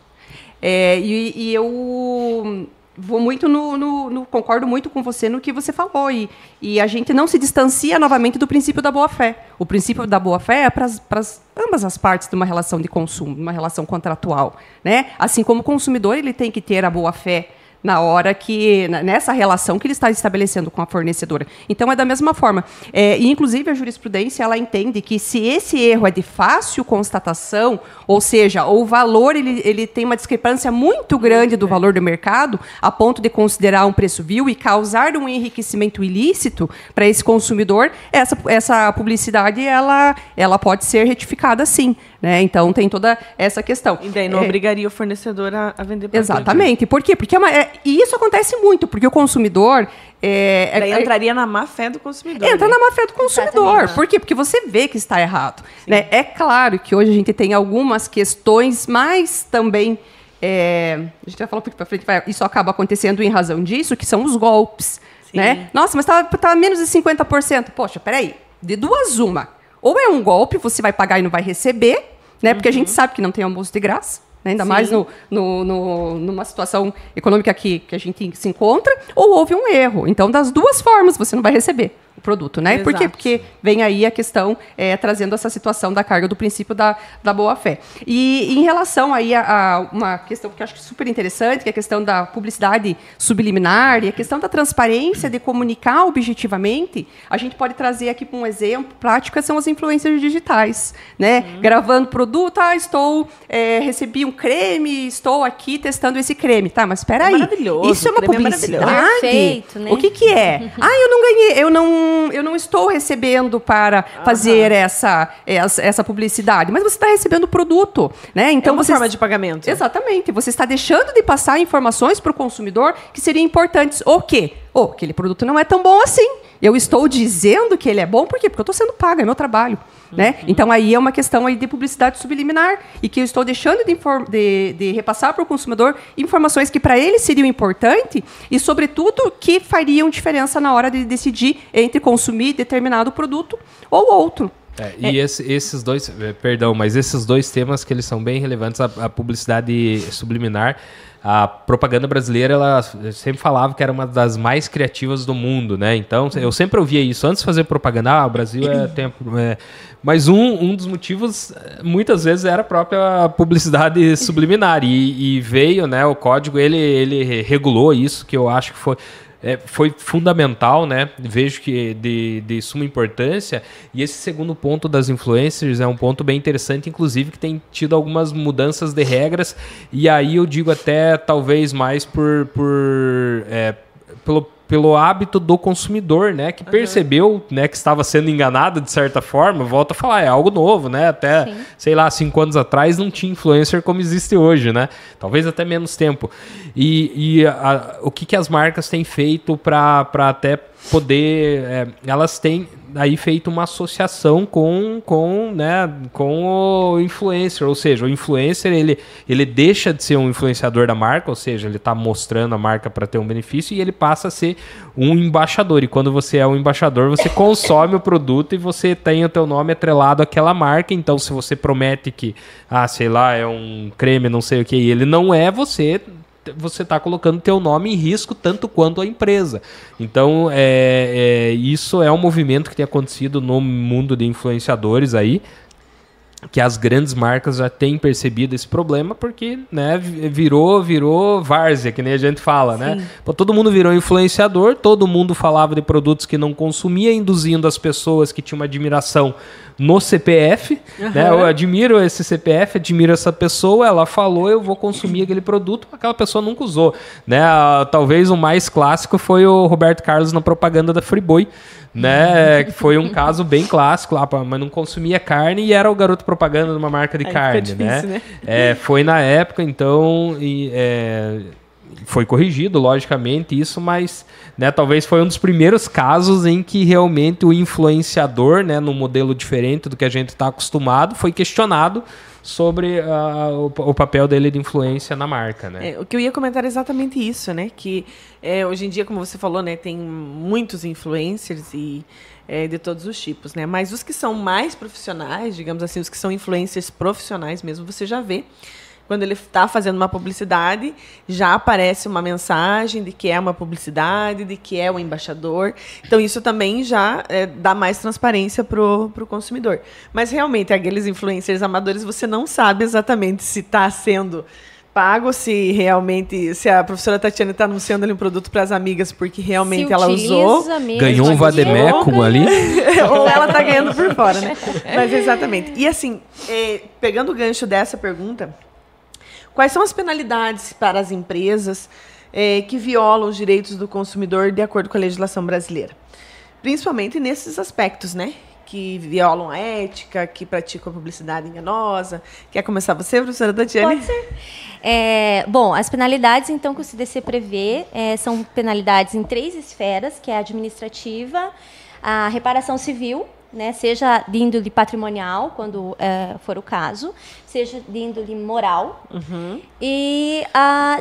É, e, e eu vou muito no, no, no, concordo muito com você no que você falou e, e a gente não se distancia novamente do princípio da boa fé. O princípio da boa fé é para ambas as partes de uma relação de consumo, de uma relação contratual, né? Assim como o consumidor ele tem que ter a boa fé na hora que. nessa relação que ele está estabelecendo com a fornecedora. Então é da mesma forma. É, e, inclusive, a jurisprudência ela entende que se esse erro é de fácil constatação, ou seja, o valor ele, ele tem uma discrepância muito grande do é. valor do mercado, a ponto de considerar um preço vil e causar um enriquecimento ilícito para esse consumidor, essa, essa publicidade ela, ela pode ser retificada sim. Né? Então tem toda essa questão. E daí não é, obrigaria o fornecedor a, a vender para Exatamente. Por quê? Porque é uma, é, e isso acontece muito, porque o consumidor. É, é Daí é entraria na má fé do consumidor. Entra né? na má fé do consumidor. Por quê? Porque você vê que está errado. Né? É claro que hoje a gente tem algumas questões, mas também. É, a gente vai falar um pouco para frente, vai, isso acaba acontecendo em razão disso, que são os golpes. Né? Nossa, mas estava menos de 50%. Poxa, peraí. De duas, uma. Ou é um golpe, você vai pagar e não vai receber, né? Porque uhum. a gente uhum. sabe que não tem almoço de graça né? ainda Sim. mais no, no, no, numa situação econômica que, que a gente se encontra, ou houve um erro. Então, das duas formas, você não vai receber produto, né? Exato. Por quê? Porque vem aí a questão é, trazendo essa situação da carga do princípio da, da boa-fé. E em relação aí a, a, uma questão que eu acho é super interessante, que é a questão da publicidade subliminar e a questão da transparência de comunicar objetivamente, a gente pode trazer aqui um exemplo prático, são as influências digitais, né? Uhum. Gravando produto, ah, estou, é, recebi um creme, estou aqui testando esse creme. Tá, mas espera é aí. É isso é uma é publicidade? É perfeito, né? O que que é? ah, eu não ganhei, eu não eu não estou recebendo para fazer essa, essa, essa, publicidade, mas você está recebendo o produto, né? É então é uma você... forma de pagamento. Exatamente. Você está deixando de passar informações para o consumidor que seriam importantes. O quê? Oh, aquele produto não é tão bom assim. Eu estou dizendo que ele é bom, por quê? Porque eu estou sendo paga, é meu trabalho. Uhum. Né? Então aí é uma questão aí de publicidade subliminar e que eu estou deixando de, de, de repassar para o consumidor informações que para ele seriam importantes e, sobretudo, que fariam diferença na hora de decidir entre consumir determinado produto ou outro. É, é, e é. Esse, esses dois, é, perdão, mas esses dois temas que eles são bem relevantes, a, a, publicidade subliminar, a propaganda brasileira, ela sempre falava que era uma das mais criativas do mundo, né? Então, uhum. eu sempre ouvia isso. Antes de fazer propaganda, ah, o Brasil é uhum. tempo... É, mas um, um dos motivos, muitas vezes, era a própria publicidade subliminar. E, e veio, né, o código, ele, ele regulou isso, que eu acho que foi é, foi fundamental, né? Vejo que de, de suma importância. E esse segundo ponto das influencers é um ponto bem interessante, inclusive, que tem tido algumas mudanças de regras. E aí eu digo até talvez mais por, por é, pelo pelo hábito do consumidor, né? Que uhum. percebeu, né, que estava sendo enganado de certa forma. Volta a falar, é algo novo, né? Até, Sim. sei lá, cinco anos atrás não tinha influencer como existe hoje, né? Talvez até menos tempo. E, e a, o que, que as marcas têm feito para até poder. É, elas têm aí feito uma associação com, com, né, com o influencer. Ou seja, o influencer ele, ele deixa de ser um influenciador da marca, ou seja, ele está mostrando a marca para ter um benefício e ele passa a ser um embaixador. E quando você é um embaixador, você consome o produto e você tem o teu nome atrelado àquela marca. Então, se você promete que, ah, sei lá, é um creme, não sei o que, e ele não é, você você está colocando teu nome em risco tanto quanto a empresa. Então, é, é, isso é um movimento que tem acontecido no mundo de influenciadores aí, que as grandes marcas já têm percebido esse problema porque né, virou, virou várzea, que nem a gente fala, né? Sim. né? todo mundo virou influenciador, todo mundo falava de produtos que não consumia, induzindo as pessoas que tinham uma admiração no CPF, uhum. né? Eu admiro esse CPF, admiro essa pessoa, ela falou, eu vou consumir aquele produto, aquela pessoa nunca usou, né? Ah, talvez o mais clássico foi o Roberto Carlos na propaganda da Freeboy né? Foi um caso bem clássico lá, mas não consumia carne e era o garoto propaganda de uma marca de Aí carne, né? difícil, né? né? É, foi na época, então, e, é, foi corrigido, logicamente, isso, mas né, talvez foi um dos primeiros casos em que realmente o influenciador, né, num modelo diferente do que a gente está acostumado, foi questionado sobre a, ah, o, o, papel dele de influência na marca, né? É, o que eu ia comentar é exatamente isso, né? Que é, hoje em dia, como você falou, né, tem muitos influencers e é, de todos os tipos, né? Mas os que são mais profissionais, digamos assim, os que são influencers profissionais mesmo, você já vê quando ele está fazendo uma publicidade, já aparece uma mensagem de que é uma publicidade, de que é o um embaixador. Então, isso também já é, dá mais transparência para o consumidor. Mas, realmente, aqueles influencers amadores, você não sabe exatamente se está sendo pago se realmente se a professora Tatiana está anunciando ali um produto para as amigas porque realmente ela usou mesmo, ganhou um vademecum ali ou ela está ganhando por fora né mas exatamente e assim eh, pegando o gancho dessa pergunta Quais são as penalidades para as empresas é, que violam os direitos do consumidor de acordo com a legislação brasileira? Principalmente nesses aspectos, né? que violam a ética, que praticam a publicidade enganosa. Quer começar você, professora Tatiane? Pode ser. É, bom, as penalidades, então, que o CDC prevê é, são penalidades em três esferas, que é a administrativa, a reparação civil né, seja de índole patrimonial, quando é, for o caso, seja de índole moral, uhum. e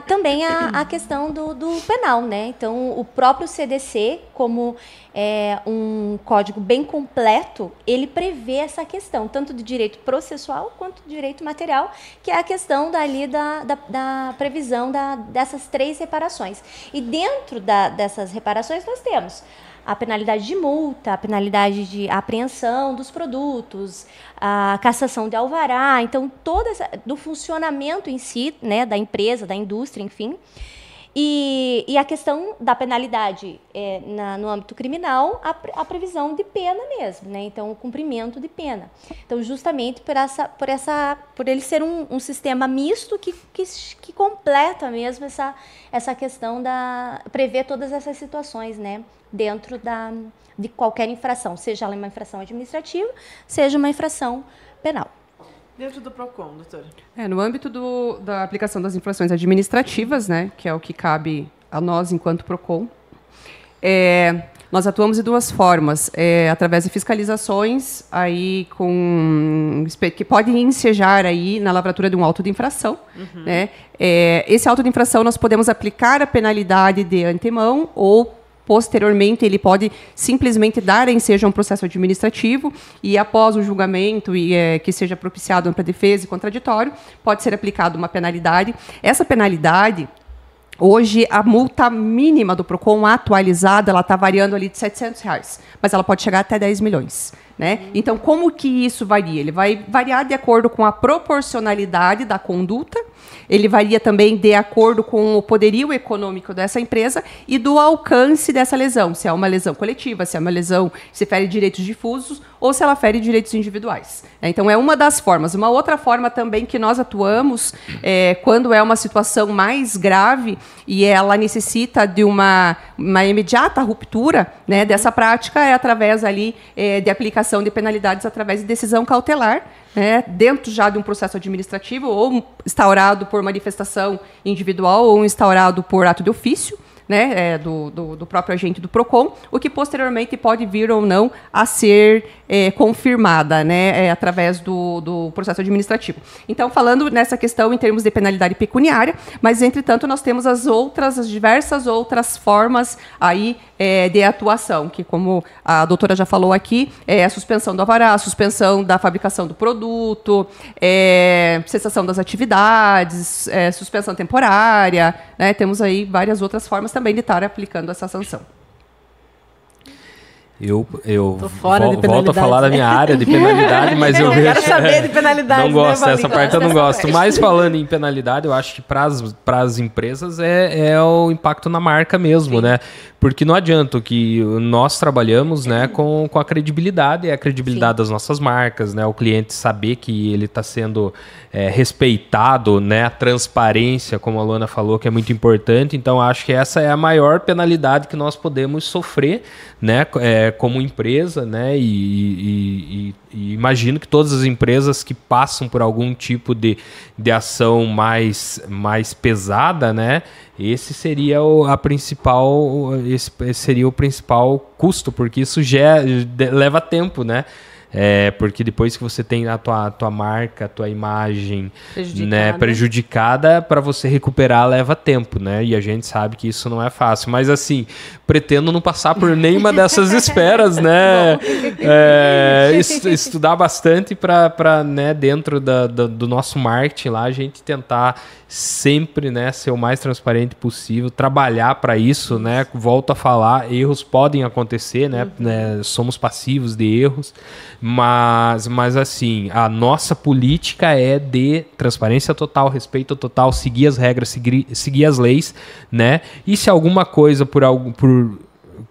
também a, a questão do, do, penal. Né? Então, o próprio CDC, como é, um código bem completo, ele prevê essa questão, tanto do direito processual quanto do direito material, que é a questão dali da, da, da previsão da, dessas três reparações. E dentro da, dessas reparações, nós temos a penalidade de multa, a penalidade de apreensão dos produtos, a cassação de alvará, então toda essa, do funcionamento em si, né, da empresa, da indústria, enfim. E, e a questão da penalidade é, na, no âmbito criminal, a, a, previsão de pena mesmo, né? Então, o cumprimento de pena. Então, justamente por essa, por essa, por ele ser um, um sistema misto que, que, que, completa mesmo essa, essa questão da prever todas essas situações, né? Dentro da, de qualquer infração, seja ela uma infração administrativa, seja uma infração penal. Dentro do PROCON, doutora. É, no âmbito do, da aplicação das infrações administrativas, né, que é o que cabe a nós enquanto PROCON, é, nós atuamos de duas formas, é, através de fiscalizações aí com que podem ensejar aí na lavratura de um auto de infração, uhum. né? É, esse auto de infração nós podemos aplicar a penalidade de antemão ou Posteriormente, ele pode simplesmente dar ensejo a um processo administrativo e, após o julgamento e é, que seja propiciado para defesa e contraditório, pode ser aplicada uma penalidade. Essa penalidade, Hoje, a multa mínima do PROCON atualizada, ela está variando ali de 700 reais, mas ela pode chegar até 10 milhões. Né? Então, como que isso varia? Ele vai variar de acordo com a proporcionalidade da conduta, ele varia também de acordo com o poderio econômico dessa empresa e do alcance dessa lesão, se é uma lesão coletiva, se é uma lesão que se fere direitos difusos ou se ela fere direitos individuais. Né? Então, é uma das formas. Uma outra forma também que nós atuamos é, quando é uma situação mais grave e ela necessita de uma, uma imediata ruptura né, dessa prática é através ali é, de aplicação de penalidades através de decisão cautelar, né, dentro já de um processo administrativo, ou instaurado por manifestação individual, ou instaurado por ato de ofício né, é, do, do, do, próprio agente do PROCON, o que posteriormente pode vir ou não a ser é, confirmada né, é, através do, do processo administrativo. Então, falando nessa questão em termos de penalidade pecuniária, mas, entretanto, nós temos as outras, as diversas outras formas aí é, de atuação, que, como a doutora já falou aqui, é a suspensão do avará, a suspensão da fabricação do produto, é, cessação das atividades, é, suspensão temporária, né, temos aí várias outras formas também de estar aplicando essa sanção. Eu, eu fora volto a falar da minha área de penalidade, mas eu, eu vejo. Quero saber de penalidade. Não né, gosto, né, essa parte eu não gosto. Mas falando em penalidade, eu acho que para as empresas é, é o impacto na marca mesmo, Sim. né? Porque não adianta que nós trabalhamos né, uhum. com, com a credibilidade, é a credibilidade Sim. das nossas marcas, né? O cliente saber que ele está sendo é, respeitado, né? A transparência, como a Luana falou, que é muito importante. Então, acho que essa é a maior penalidade que nós podemos sofrer, né? É, é, como empresa, né? E, e, e, e, imagino que todas as empresas que passam por algum tipo de, de ação mais, mais pesada, né? Esse seria o, a principal, esse seria o principal custo, porque isso já leva tempo, né? É, porque depois que você tem a tua, tua marca, a tua imagem prejudicada, né, né, prejudicada para você recuperar leva tempo, né? E a gente sabe que isso não é fácil. Mas assim, pretendo não passar por nenhuma dessas esperas, né? É, est estudar bastante para né, dentro da, da, do nosso marketing lá, a gente tentar sempre né, ser o mais transparente possível, trabalhar para isso, né? Volto a falar, erros podem acontecer, né? Uhum. né somos passivos de erros mas, mas assim, a nossa política é de transparência total, respeito total, seguir as regras, seguir, seguir as leis, né? E se alguma coisa por, algum por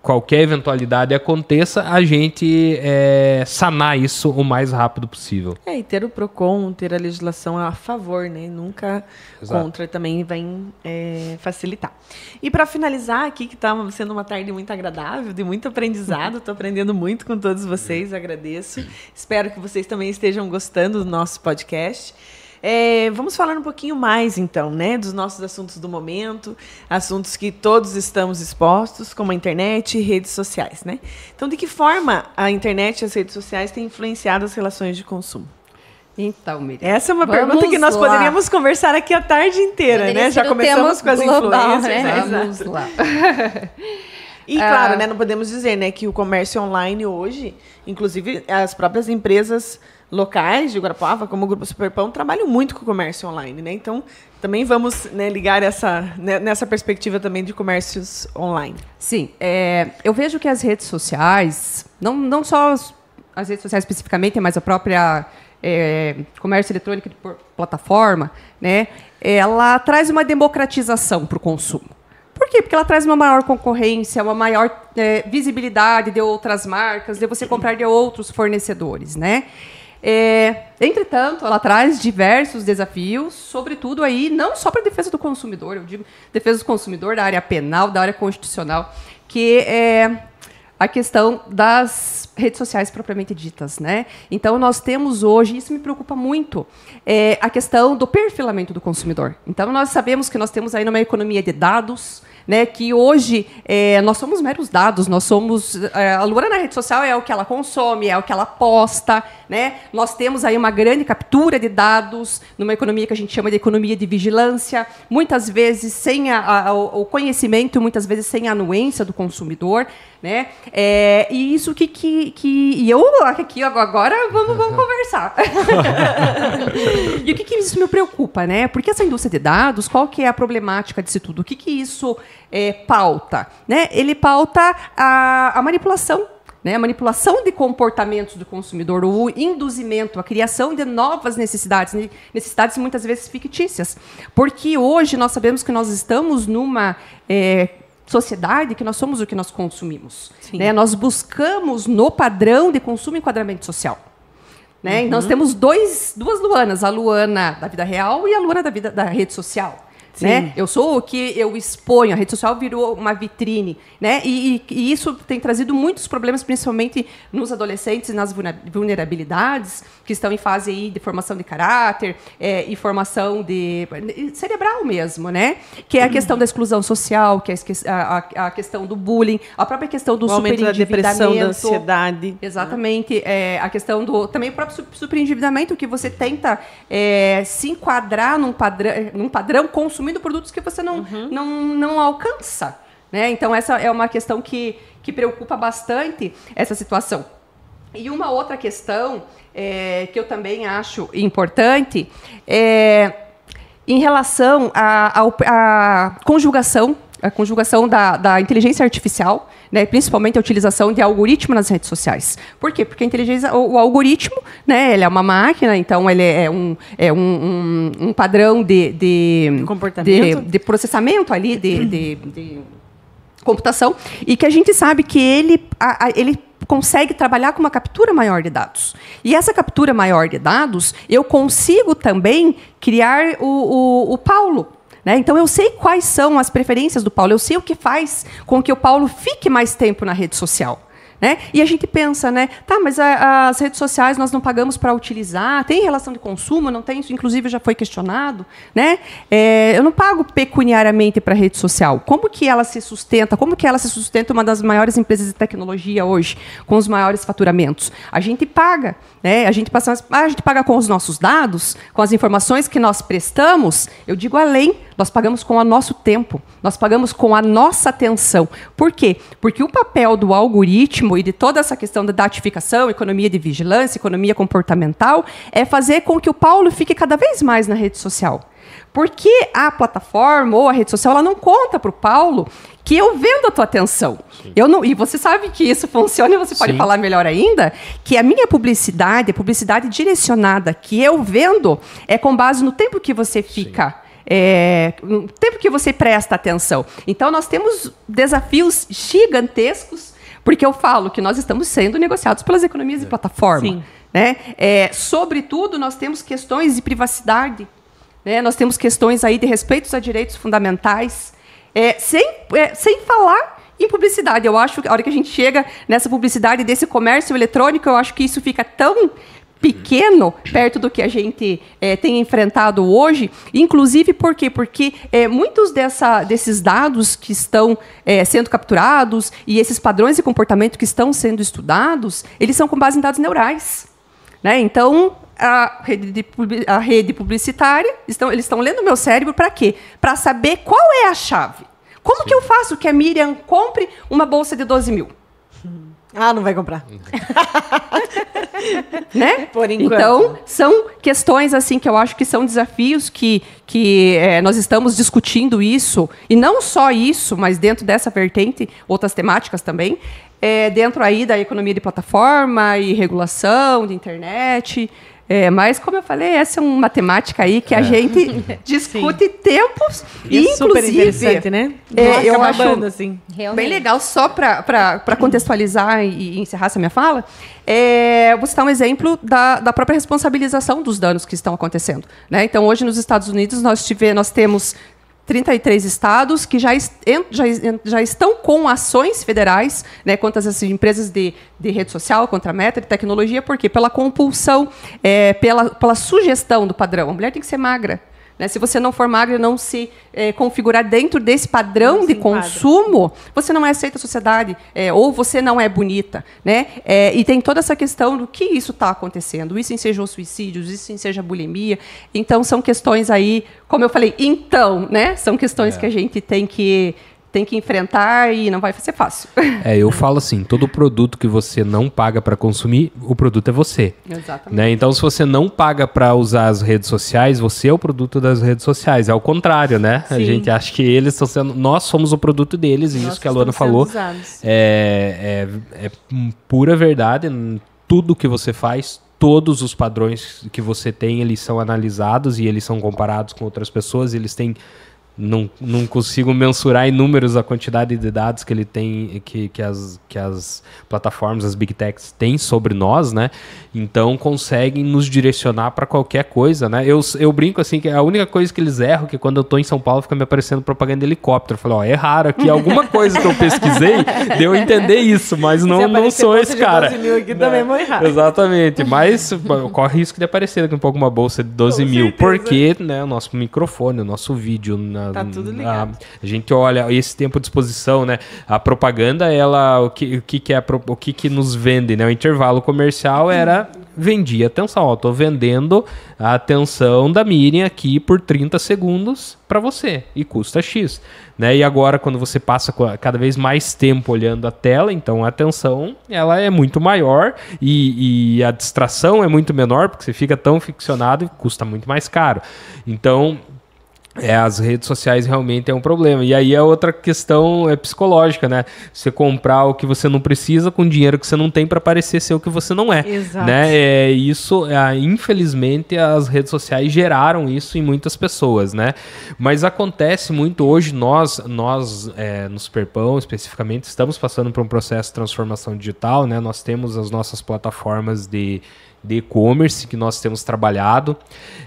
qualquer eventualidade aconteça, a gente é, sanar isso o mais rápido possível. É, e ter o PROCON, ter a legislação a favor, né? Nunca Exato. contra também vem é, facilitar. E para finalizar aqui, que está sendo uma tarde muito agradável, de muito aprendizado, estou aprendendo muito com todos vocês, agradeço. Espero que vocês também estejam gostando do nosso podcast. É, vamos falar um pouquinho mais, então, né, dos nossos assuntos do momento, assuntos que todos estamos expostos, como a internet e redes sociais, né? Então, de que forma a internet e as redes sociais têm influenciado as relações de consumo? Então, Miriam. Essa é uma pergunta que nós lá. poderíamos conversar aqui a tarde inteira, Poderia né? Já começamos com as global, influências. Né? né? Vamos lá. E claro, ah. né, não podemos dizer né, que o comércio online hoje, inclusive as próprias empresas locais de Guarapuava, como o Grupo Superpão, trabalham muito com o comércio online, né? Então, também vamos né, ligar essa, né, nessa perspectiva também de comércios online. Sim, é, eu vejo que as redes sociais, não, não só as redes sociais especificamente, mas a própria é, comércio eletrônico de plataforma, né, ela traz uma democratização para o consumo. Por quê? Porque ela traz uma maior concorrência, uma maior é, visibilidade de outras marcas, de você comprar de outros fornecedores, né? É, entretanto, ela traz diversos desafios, sobretudo aí, não só para a defesa do consumidor, eu digo defesa do consumidor da área penal, da área constitucional, que é a questão das redes sociais propriamente ditas, né? Então nós temos hoje, isso me preocupa muito, é, a questão do perfilamento do consumidor. Então nós sabemos que nós temos aí numa economia de dados, né? Que hoje é, nós somos meros dados, nós somos. É, a Luana na rede social é o que ela consome, é o que ela posta, né? Nós temos aí uma grande captura de dados numa economia que a gente chama de economia de vigilância, muitas vezes sem a, a, o conhecimento, muitas vezes sem a anuência do consumidor né? É, e isso que, que, que. E eu aqui, agora vamos, vamos conversar. e o que, que isso me preocupa, né? Porque essa indústria de dados, qual que é a problemática disso tudo? O que, que isso é, pauta? Né? Ele pauta a, a manipulação né, a manipulação de comportamentos do consumidor, o induzimento, a criação de novas necessidades, necessidades muitas vezes fictícias. Porque hoje nós sabemos que nós estamos numa é, sociedade que nós somos o que nós consumimos. Né? Nós buscamos no padrão de consumo enquadramento social. Né? Então, uhum. nós temos dois, duas Luanas, a Luana da vida real e a Luana da, vida, da rede social. Né? Eu sou o que eu exponho, a rede social virou uma vitrine. Né? E, e, e isso tem trazido muitos problemas, principalmente nos adolescentes e nas vulnerabilidades, que estão em fase aí de formação de caráter é, e formação de, cerebral mesmo, né? Que é a questão da exclusão social, que é a, a, a questão do bullying, a própria questão do o aumento da depressão, da ansiedade. Né? Exatamente. Né? É, a questão do também o próprio superendividamento que você tenta é, se enquadrar num padrão, num padrão consumindo produtos que você não, uhum. não, não alcança. Né? Então, essa é uma questão que, que preocupa bastante essa situação. E uma outra questão é, que eu também acho importante é em relação à conjugação, a conjugação da, da inteligência artificial, né, principalmente a utilização de algoritmo nas redes sociais. Por quê? Porque a inteligência, o, o algoritmo, né, ele é uma máquina, então ele é um, é um, um, um padrão de, de, de, de, processamento ali, de, de, de computação, e que a gente sabe que ele, a, a, ele consegue trabalhar com uma captura maior de dados. E essa captura maior de dados, eu consigo também criar o, o, o Paulo. Né? Então eu sei quais são as preferências do Paulo, eu sei o que faz com que o Paulo fique mais tempo na rede social. Né? E a gente pensa, né? Tá, mas a, as redes sociais nós não pagamos para utilizar, tem relação de consumo, não tem? Isso, inclusive, já foi questionado, né? É, eu não pago pecuniariamente para a rede social. Como que ela se sustenta? Como que ela se sustenta uma das maiores empresas de tecnologia hoje, com os maiores faturamentos? A gente paga, né? A gente passa, a gente paga com os nossos dados, com as informações que nós prestamos. Eu digo além nós pagamos com o nosso tempo, nós pagamos com a nossa atenção. Por quê? Porque o papel do algoritmo e de toda essa questão da datificação, economia de vigilância, economia comportamental, é fazer com que o Paulo fique cada vez mais na rede social. Porque a plataforma ou a rede social ela não conta para o Paulo que eu vendo a tua atenção. Eu não, e você sabe que isso funciona e você pode Sim. falar melhor ainda, que a minha publicidade, a publicidade direcionada que eu vendo, é com base no tempo que você fica. Sim é, tempo que você presta atenção. Então, nós temos desafios gigantescos, porque eu falo que nós estamos sendo negociados pelas economias de é. plataforma. Sim. Né? É, sobretudo, nós temos questões de privacidade, né? nós temos questões aí de respeito a direitos fundamentais, é, sem, é, sem falar em publicidade. Eu acho que a hora que a gente chega nessa publicidade desse comércio eletrônico, eu acho que isso fica tão pequeno perto do que a gente é, tem enfrentado hoje, inclusive por quê? Porque é, muitos dessa, desses dados que estão é, sendo capturados e esses padrões de comportamento que estão sendo estudados, eles são com base em dados neurais. Né? Então, a rede, de, a rede publicitária, estão, eles estão lendo meu cérebro para quê? Para saber qual é a chave. Como Sim. que eu faço que a Miriam compre uma bolsa de 12 mil? Hum. Ah, não vai comprar. né? Por enquanto. Então, são questões assim que eu acho que são desafios que, que é, nós estamos discutindo isso, e não só isso, mas dentro dessa vertente, outras temáticas também, é, dentro aí da economia de plataforma e regulação de internet. É, mas, como eu falei, essa é uma temática aí que a é. gente discute Sim. tempos. E, inclusive, é super interessante, né? É, eu acho banda, assim. bem legal, só para contextualizar e, e encerrar essa minha fala, é, vou citar um exemplo da, da própria responsabilização dos danos que estão acontecendo. Né? Então, hoje nos Estados Unidos, nós, tive, nós temos 33 estados que já, est já, já estão com ações federais né, contra as empresas de, de rede social, contra a meta, de tecnologia, porque pela compulsão, é, pela, pela sugestão do padrão. A mulher tem que ser magra, né? Se você não for magra e não se é, configurar dentro desse padrão não de consumo, você não é aceita a sociedade, é, ou você não é bonita. Né? É, e tem toda essa questão do que isso está acontecendo. Isso seja o suicídios, isso a bulimia. Então, são questões aí, como eu falei, então, né? são questões é. que a gente tem que tem que enfrentar e não vai ser fácil. É, eu falo assim, todo produto que você não paga para consumir, o produto é você. Exatamente. Né? Então, se você não paga para usar as redes sociais, você é o produto das redes sociais. É o contrário, né? Sim. A gente acha que eles estão sendo... Nós somos o produto deles, e isso que a Luana falou é, é, é pura verdade. Tudo que você faz, todos os padrões que você tem, eles são analisados e eles são comparados com outras pessoas, eles têm não, não consigo mensurar em números a quantidade de dados que ele tem, que, que, as, que as plataformas, as big techs têm sobre nós, né? Então conseguem nos direcionar para qualquer coisa, né? Eu, eu brinco assim que é a única coisa que eles erram é que quando eu tô em São Paulo fica me aparecendo propaganda de helicóptero. Eu falo, ó, raro aqui alguma coisa que eu pesquisei, deu entender isso, mas não, não sou esse cara. De 12 mil aqui também né? vou errar. Exatamente, mas corre risco de aparecer daqui um pouco uma bolsa de 12 Com mil, certeza. porque né, o nosso microfone, o nosso vídeo, né, tá tudo ah, ligado. A, a, gente olha esse tempo de exposição, né? A propaganda, ela o que, o que, que é a, o que, que nos vende, né? O intervalo comercial era vendia atenção, ó, tô vendendo a atenção da Miriam aqui por 30 segundos para você e custa X, né? E agora quando você passa cada vez mais tempo olhando a tela, então a atenção ela é muito maior e, e a distração é muito menor porque você fica tão ficcionado e custa muito mais caro. Então é, as redes sociais realmente é um problema. E aí é outra questão é psicológica, né? Você comprar o que você não precisa com dinheiro que você não tem para parecer ser o que você não é. Exato. Né? É, isso, é, infelizmente, as redes sociais geraram isso em muitas pessoas, né? Mas acontece muito hoje, nós, nós é, no Superpão, especificamente, estamos passando por um processo de transformação digital, né? Nós temos as nossas plataformas de de e-commerce que nós temos trabalhado.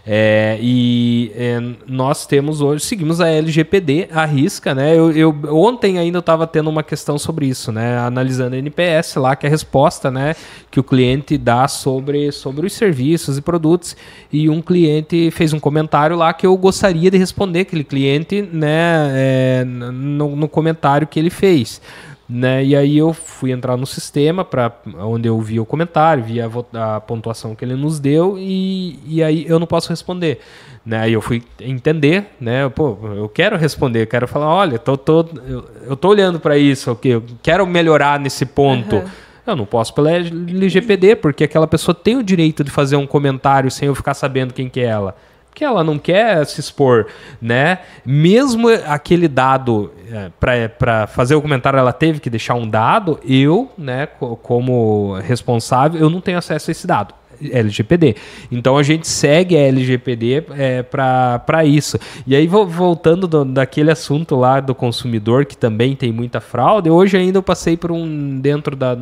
É, e é, nós temos hoje, seguimos a LGPD, a risca, né? Eu, eu ontem ainda estava tendo uma questão sobre isso, né? Analisando a NPS lá, que é a resposta né, que o cliente dá sobre, sobre os serviços e produtos. E um cliente fez um comentário lá que eu gostaria de responder aquele cliente né, é, no, no comentário que ele fez. Né? E aí eu fui entrar no sistema para onde eu vi o comentário, vi a, a pontuação que ele nos deu e, e aí eu não posso responder. Né? Aí eu fui entender, né? Pô, eu quero responder, eu quero falar, olha, tô, tô, eu, eu tô olhando para isso, okay, eu quero melhorar nesse ponto. Uhum. Eu não posso pela LGPD, porque aquela pessoa tem o direito de fazer um comentário sem eu ficar sabendo quem que é ela que ela não quer se expor, né? Mesmo aquele dado, é, para fazer o comentário, ela teve que deixar um dado, eu, né, como responsável, eu não tenho acesso a esse dado. LGPD. Então a gente segue a LGPD é, para isso. E aí, voltando do, daquele assunto lá do consumidor, que também tem muita fraude, hoje ainda eu passei por um. dentro da,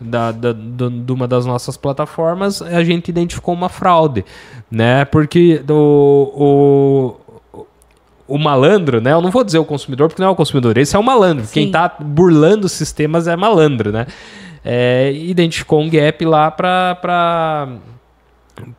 da, da do, de uma das nossas plataformas, a gente identificou uma fraude, né? Porque do o o malandro, né? Eu não vou dizer o consumidor, porque não é o consumidor, esse é o malandro. Sim. Quem tá burlando os sistemas é malandro, né? é, identificou um gap lá para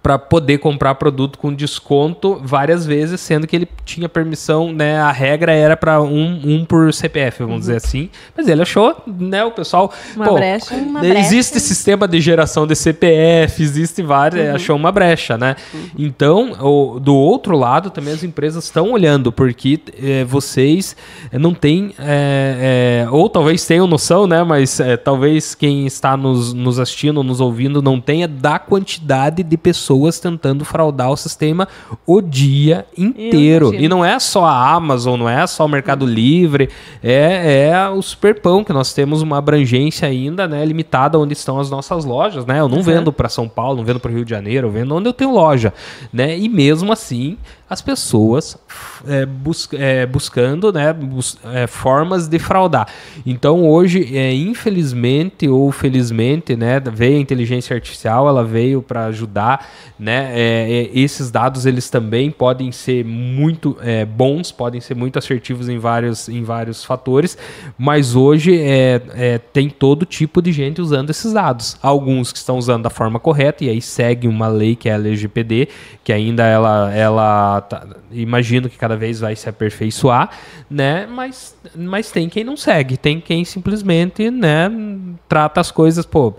para poder comprar produto com desconto várias vezes, sendo que ele tinha permissão, né? A regra era para um, um por CPF, vamos uhum. dizer assim. Mas ele achou, né? O pessoal. Uma pô, brecha. Uma né, existe brecha. sistema de geração de CPF, existe várias. Uhum. Achou uma brecha, né? Uhum. Então, o, do outro lado, também as empresas estão olhando, porque é, vocês eh, não têm. É, é, ou talvez tenham noção, né? Mas talvez quem está nos, nos assistindo, nos ouvindo, não tenha da quantidade de pessoas pessoas tentando fraudar o sistema o dia inteiro. E não é só a Amazon, não é só o Mercado uhum. Livre, é, é o Superpão, que nós temos uma abrangência ainda né, limitada onde estão as nossas lojas. Né? Eu não uhum. vendo para São Paulo, não vendo para Rio de Janeiro, eu vendo onde eu tenho loja. Né? E mesmo assim, as pessoas é, bus é, buscando né, bus é, formas de fraudar. Então hoje, é, infelizmente ou felizmente, né, veio a inteligência artificial, ela veio para ajudar. Né, é, é, esses dados eles também podem ser muito é, bons, podem ser muito assertivos em vários, em vários fatores, mas hoje tem todo tipo de gente usando esses dados. Alguns que estão usando da forma correta e aí segue uma lei que é a LGPD, que ainda ela, ela tá, imagino que cada vez vai se aperfeiçoar, né? Mas, mas tem quem não segue, tem quem simplesmente, né, trata as coisas, pô,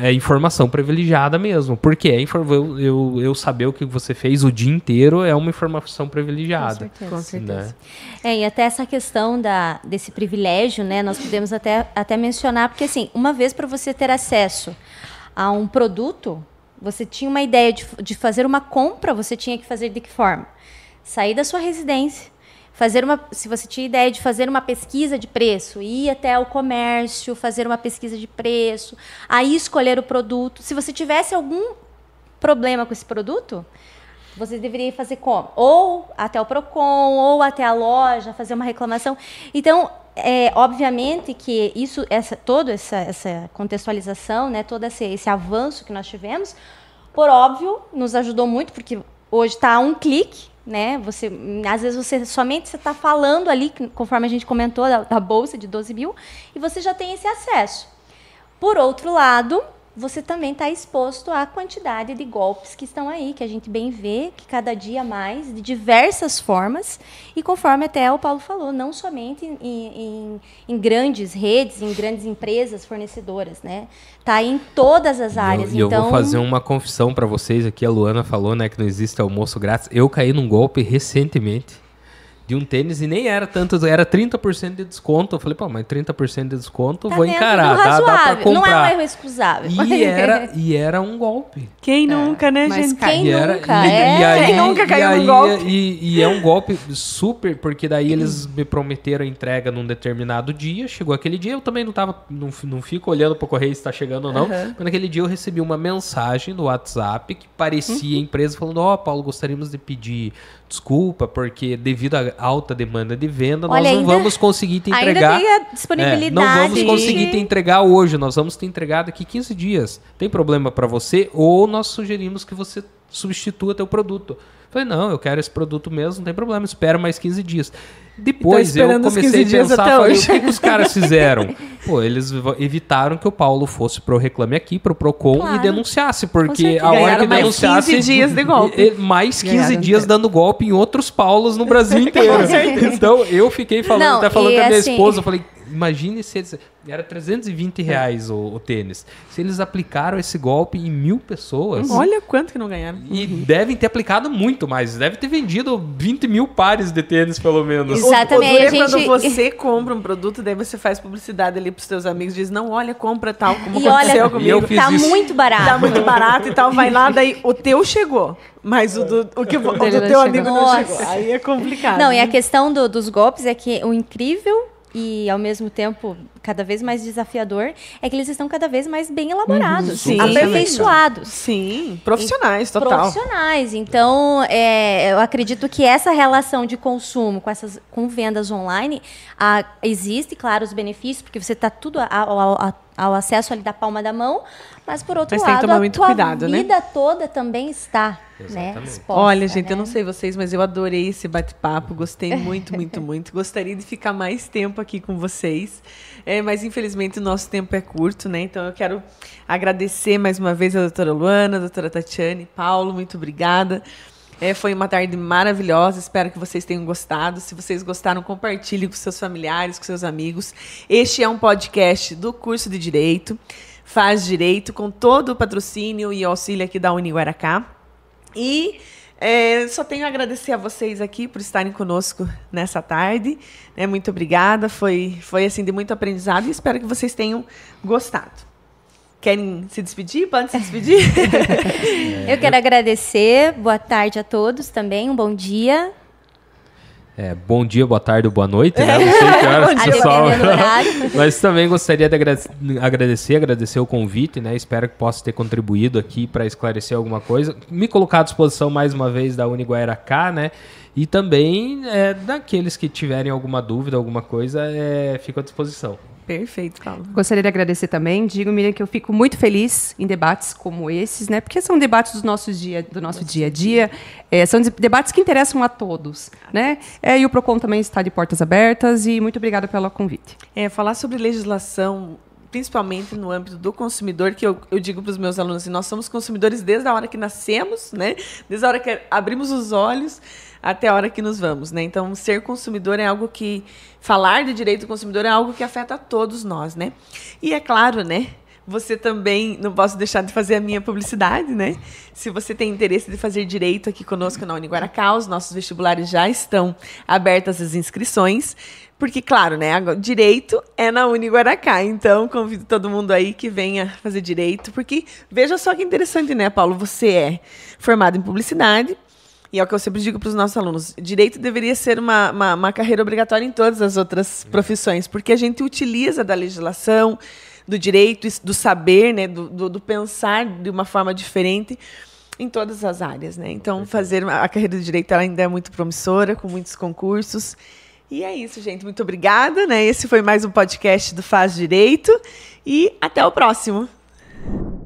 é informação privilegiada mesmo. Porque é eu, eu, eu, saber o que você fez o dia inteiro é uma informação privilegiada. Com certeza. Com né? certeza. Né? É, e até essa questão da, desse privilégio, né? Nós podemos até, até mencionar, porque assim, uma vez para você ter acesso a um produto, você tinha uma ideia de, de fazer uma compra, você tinha que fazer de que forma? Sair da sua residência, fazer uma, se você tinha ideia de fazer uma pesquisa de preço, ir até o comércio, fazer uma pesquisa de preço, aí escolher o produto. Se você tivesse algum problema com esse produto, você deveria fazer como? Ou até o Procon, ou até a loja, fazer uma reclamação. Então, é, obviamente que isso, essa, toda essa, essa contextualização, né, todo esse, esse avanço que nós tivemos, por óbvio, nos ajudou muito, porque hoje está um clique, né? Você, às vezes você somente você está falando ali, conforme a gente comentou da, da bolsa de 12 mil, e você já tem esse acesso. Por outro lado, você também está exposto à quantidade de golpes que estão aí, que a gente bem vê, que cada dia mais, de diversas formas, e conforme até o Paulo falou, não somente em, em, em grandes redes, em grandes empresas fornecedoras, né? Tá em todas as áreas. E eu, então... eu vou fazer uma confissão para vocês aqui, a Luana falou, né, que não existe almoço grátis. Eu caí num golpe recentemente de um tênis e nem era tanto, era 30% de desconto. Eu falei, pô, mas 30% de desconto, tá vou encarar, dá, dá pra comprar. Não é um erro excusável. E era, e era um golpe. Quem é. nunca, né, mas gente? Quem e nunca? E, é. e aí, quem nunca caiu aí, um golpe? É, e, e, é um golpe super, porque daí eles me prometeram a entrega num determinado dia, chegou aquele dia, eu também não tava, não, não fico olhando pro correio se tá chegando ou não, uhum. mas naquele dia eu recebi uma mensagem no WhatsApp que parecia uhum. empresa falando, ó, oh, Paulo, gostaríamos de pedir desculpa, porque devido a, alta demanda de venda, Olha, nós não ainda, vamos conseguir te entregar. Ainda tem a disponibilidade. É, não vamos conseguir te entregar hoje, nós vamos te entregar daqui 15 dias. Tem problema para você? Ou nós sugerimos que você substitua teu produto. falei, não, eu quero esse produto mesmo, não tem problema, espero mais 15 dias. Depois eu comecei a pensar, o que, que, os caras fizeram? Pô, eles evitaram que o Paulo fosse pro Reclame Aqui, pro Procon claro. e denunciasse, porque a hora que denunciasse... mais 15 dias de golpe. Mais 15 Ganharam dias dando golpe em outros Paulos no Brasil inteiro. então eu fiquei falando, Não, até falando com a minha assim, esposa, eu falei, imagine se eles. Era 320 é. reais é. o, o, tênis. Se eles aplicaram esse golpe em mil pessoas. Uhum. Olha quanto que não ganharam. E devem ter aplicado muito mais. Deve ter vendido 20 mil pares de tênis, pelo menos. Exatamente. O, o, gente... quando você compra um produto, daí você faz publicidade ali pros seus amigos, diz, não, olha, compra tal, como e aconteceu olha, comigo. E tá isso. muito barato. Tá muito barato e tal, vai lá, daí o teu chegou. Mas o do, o que, o do teu amigo não chegou. Aí é complicado. Não, e a né? questão do, dos golpes é que o incrível e ao mesmo tempo cada vez mais desafiador é que eles estão cada vez mais bem elaborados, uhum, sim, aperfeiçoados. Sim, profissionais, total. Profissionais. Então, é, eu acredito que essa relação de consumo com essas com vendas online a, existe, claro, os benefícios, porque você está tudo ao, ao, ao, acesso ali da palma da mão, mas por outro mas lado, a tua cuidado, né? vida né? toda também está né? Olha, gente, né? eu não sei vocês, mas eu adorei esse bate-papo, gostei muito, muito, muito. Gostaria de ficar mais tempo aqui com vocês, é, mas infelizmente o nosso tempo é curto, né? Então eu quero agradecer mais uma vez a doutora Luana, a doutora Tatiane, Paulo, muito obrigada. É, foi uma tarde maravilhosa, espero que vocês tenham gostado. Se vocês gostaram, compartilhe com seus familiares, com seus amigos. Este é um podcast do curso de Direito, faz Direito, com todo o patrocínio e auxílio aqui da Uniguaracá. E é, só tenho a agradecer a vocês aqui por estarem conosco nessa tarde. É, muito obrigada. Foi, foi assim de muito aprendizado e espero que vocês tenham gostado. Querem se despedir? Podem se despedir? eu quero agradecer. Boa tarde a todos também. Um bom dia. É, bom dia, boa tarde boa noite, né? Não sei que horas o pessoal. Mas também gostaria de agradecer, agradecer o convite, né? Espero que possa ter contribuído aqui para esclarecer alguma coisa. Me colocar à disposição mais uma vez da Uniguairacá, né? E também é, daqueles que tiverem alguma dúvida, alguma coisa, é, fico à disposição. Perfeito, Paulo. Gostaria de agradecer também. Digo, Miriam, que eu fico muito feliz em debates como esses, né? Porque são debates do nosso dia, do nosso dia a dia. É, são debates que interessam a todos, né? É, e o Procon também está de portas abertas e muito obrigada pelo convite. É, falar sobre legislação principalmente no âmbito do consumidor, que eu, eu digo para os meus alunos assim, nós somos consumidores desde a hora que nascemos, né? desde a hora que abrimos os olhos, até a hora que nos vamos, né? Então, ser consumidor é algo que falar de direito do consumidor é algo que afeta todos nós, né? E é claro, né? Você também não posso deixar de fazer a minha publicidade, né? Se você tem interesse de fazer direito aqui conosco na Uniguaracá, os nossos vestibulares já estão abertas as inscrições. Porque, claro, né? Direito é na Uniguaracá. Então, convido todo mundo aí que venha fazer direito. Porque veja só que interessante, né, Paulo? Você é formado em publicidade, e é o que eu sempre digo para os nossos alunos: direito deveria ser uma, uma, uma carreira obrigatória em todas as outras uhum. profissões, porque a gente utiliza da legislação, do direito, do saber, né, do, do, do pensar de uma forma diferente em todas as áreas, né? Então, fazer a carreira do direito ainda é muito promissora, com muitos concursos. E é isso, gente. Muito obrigada, né? Esse foi mais um podcast do Faz Direito e até o próximo.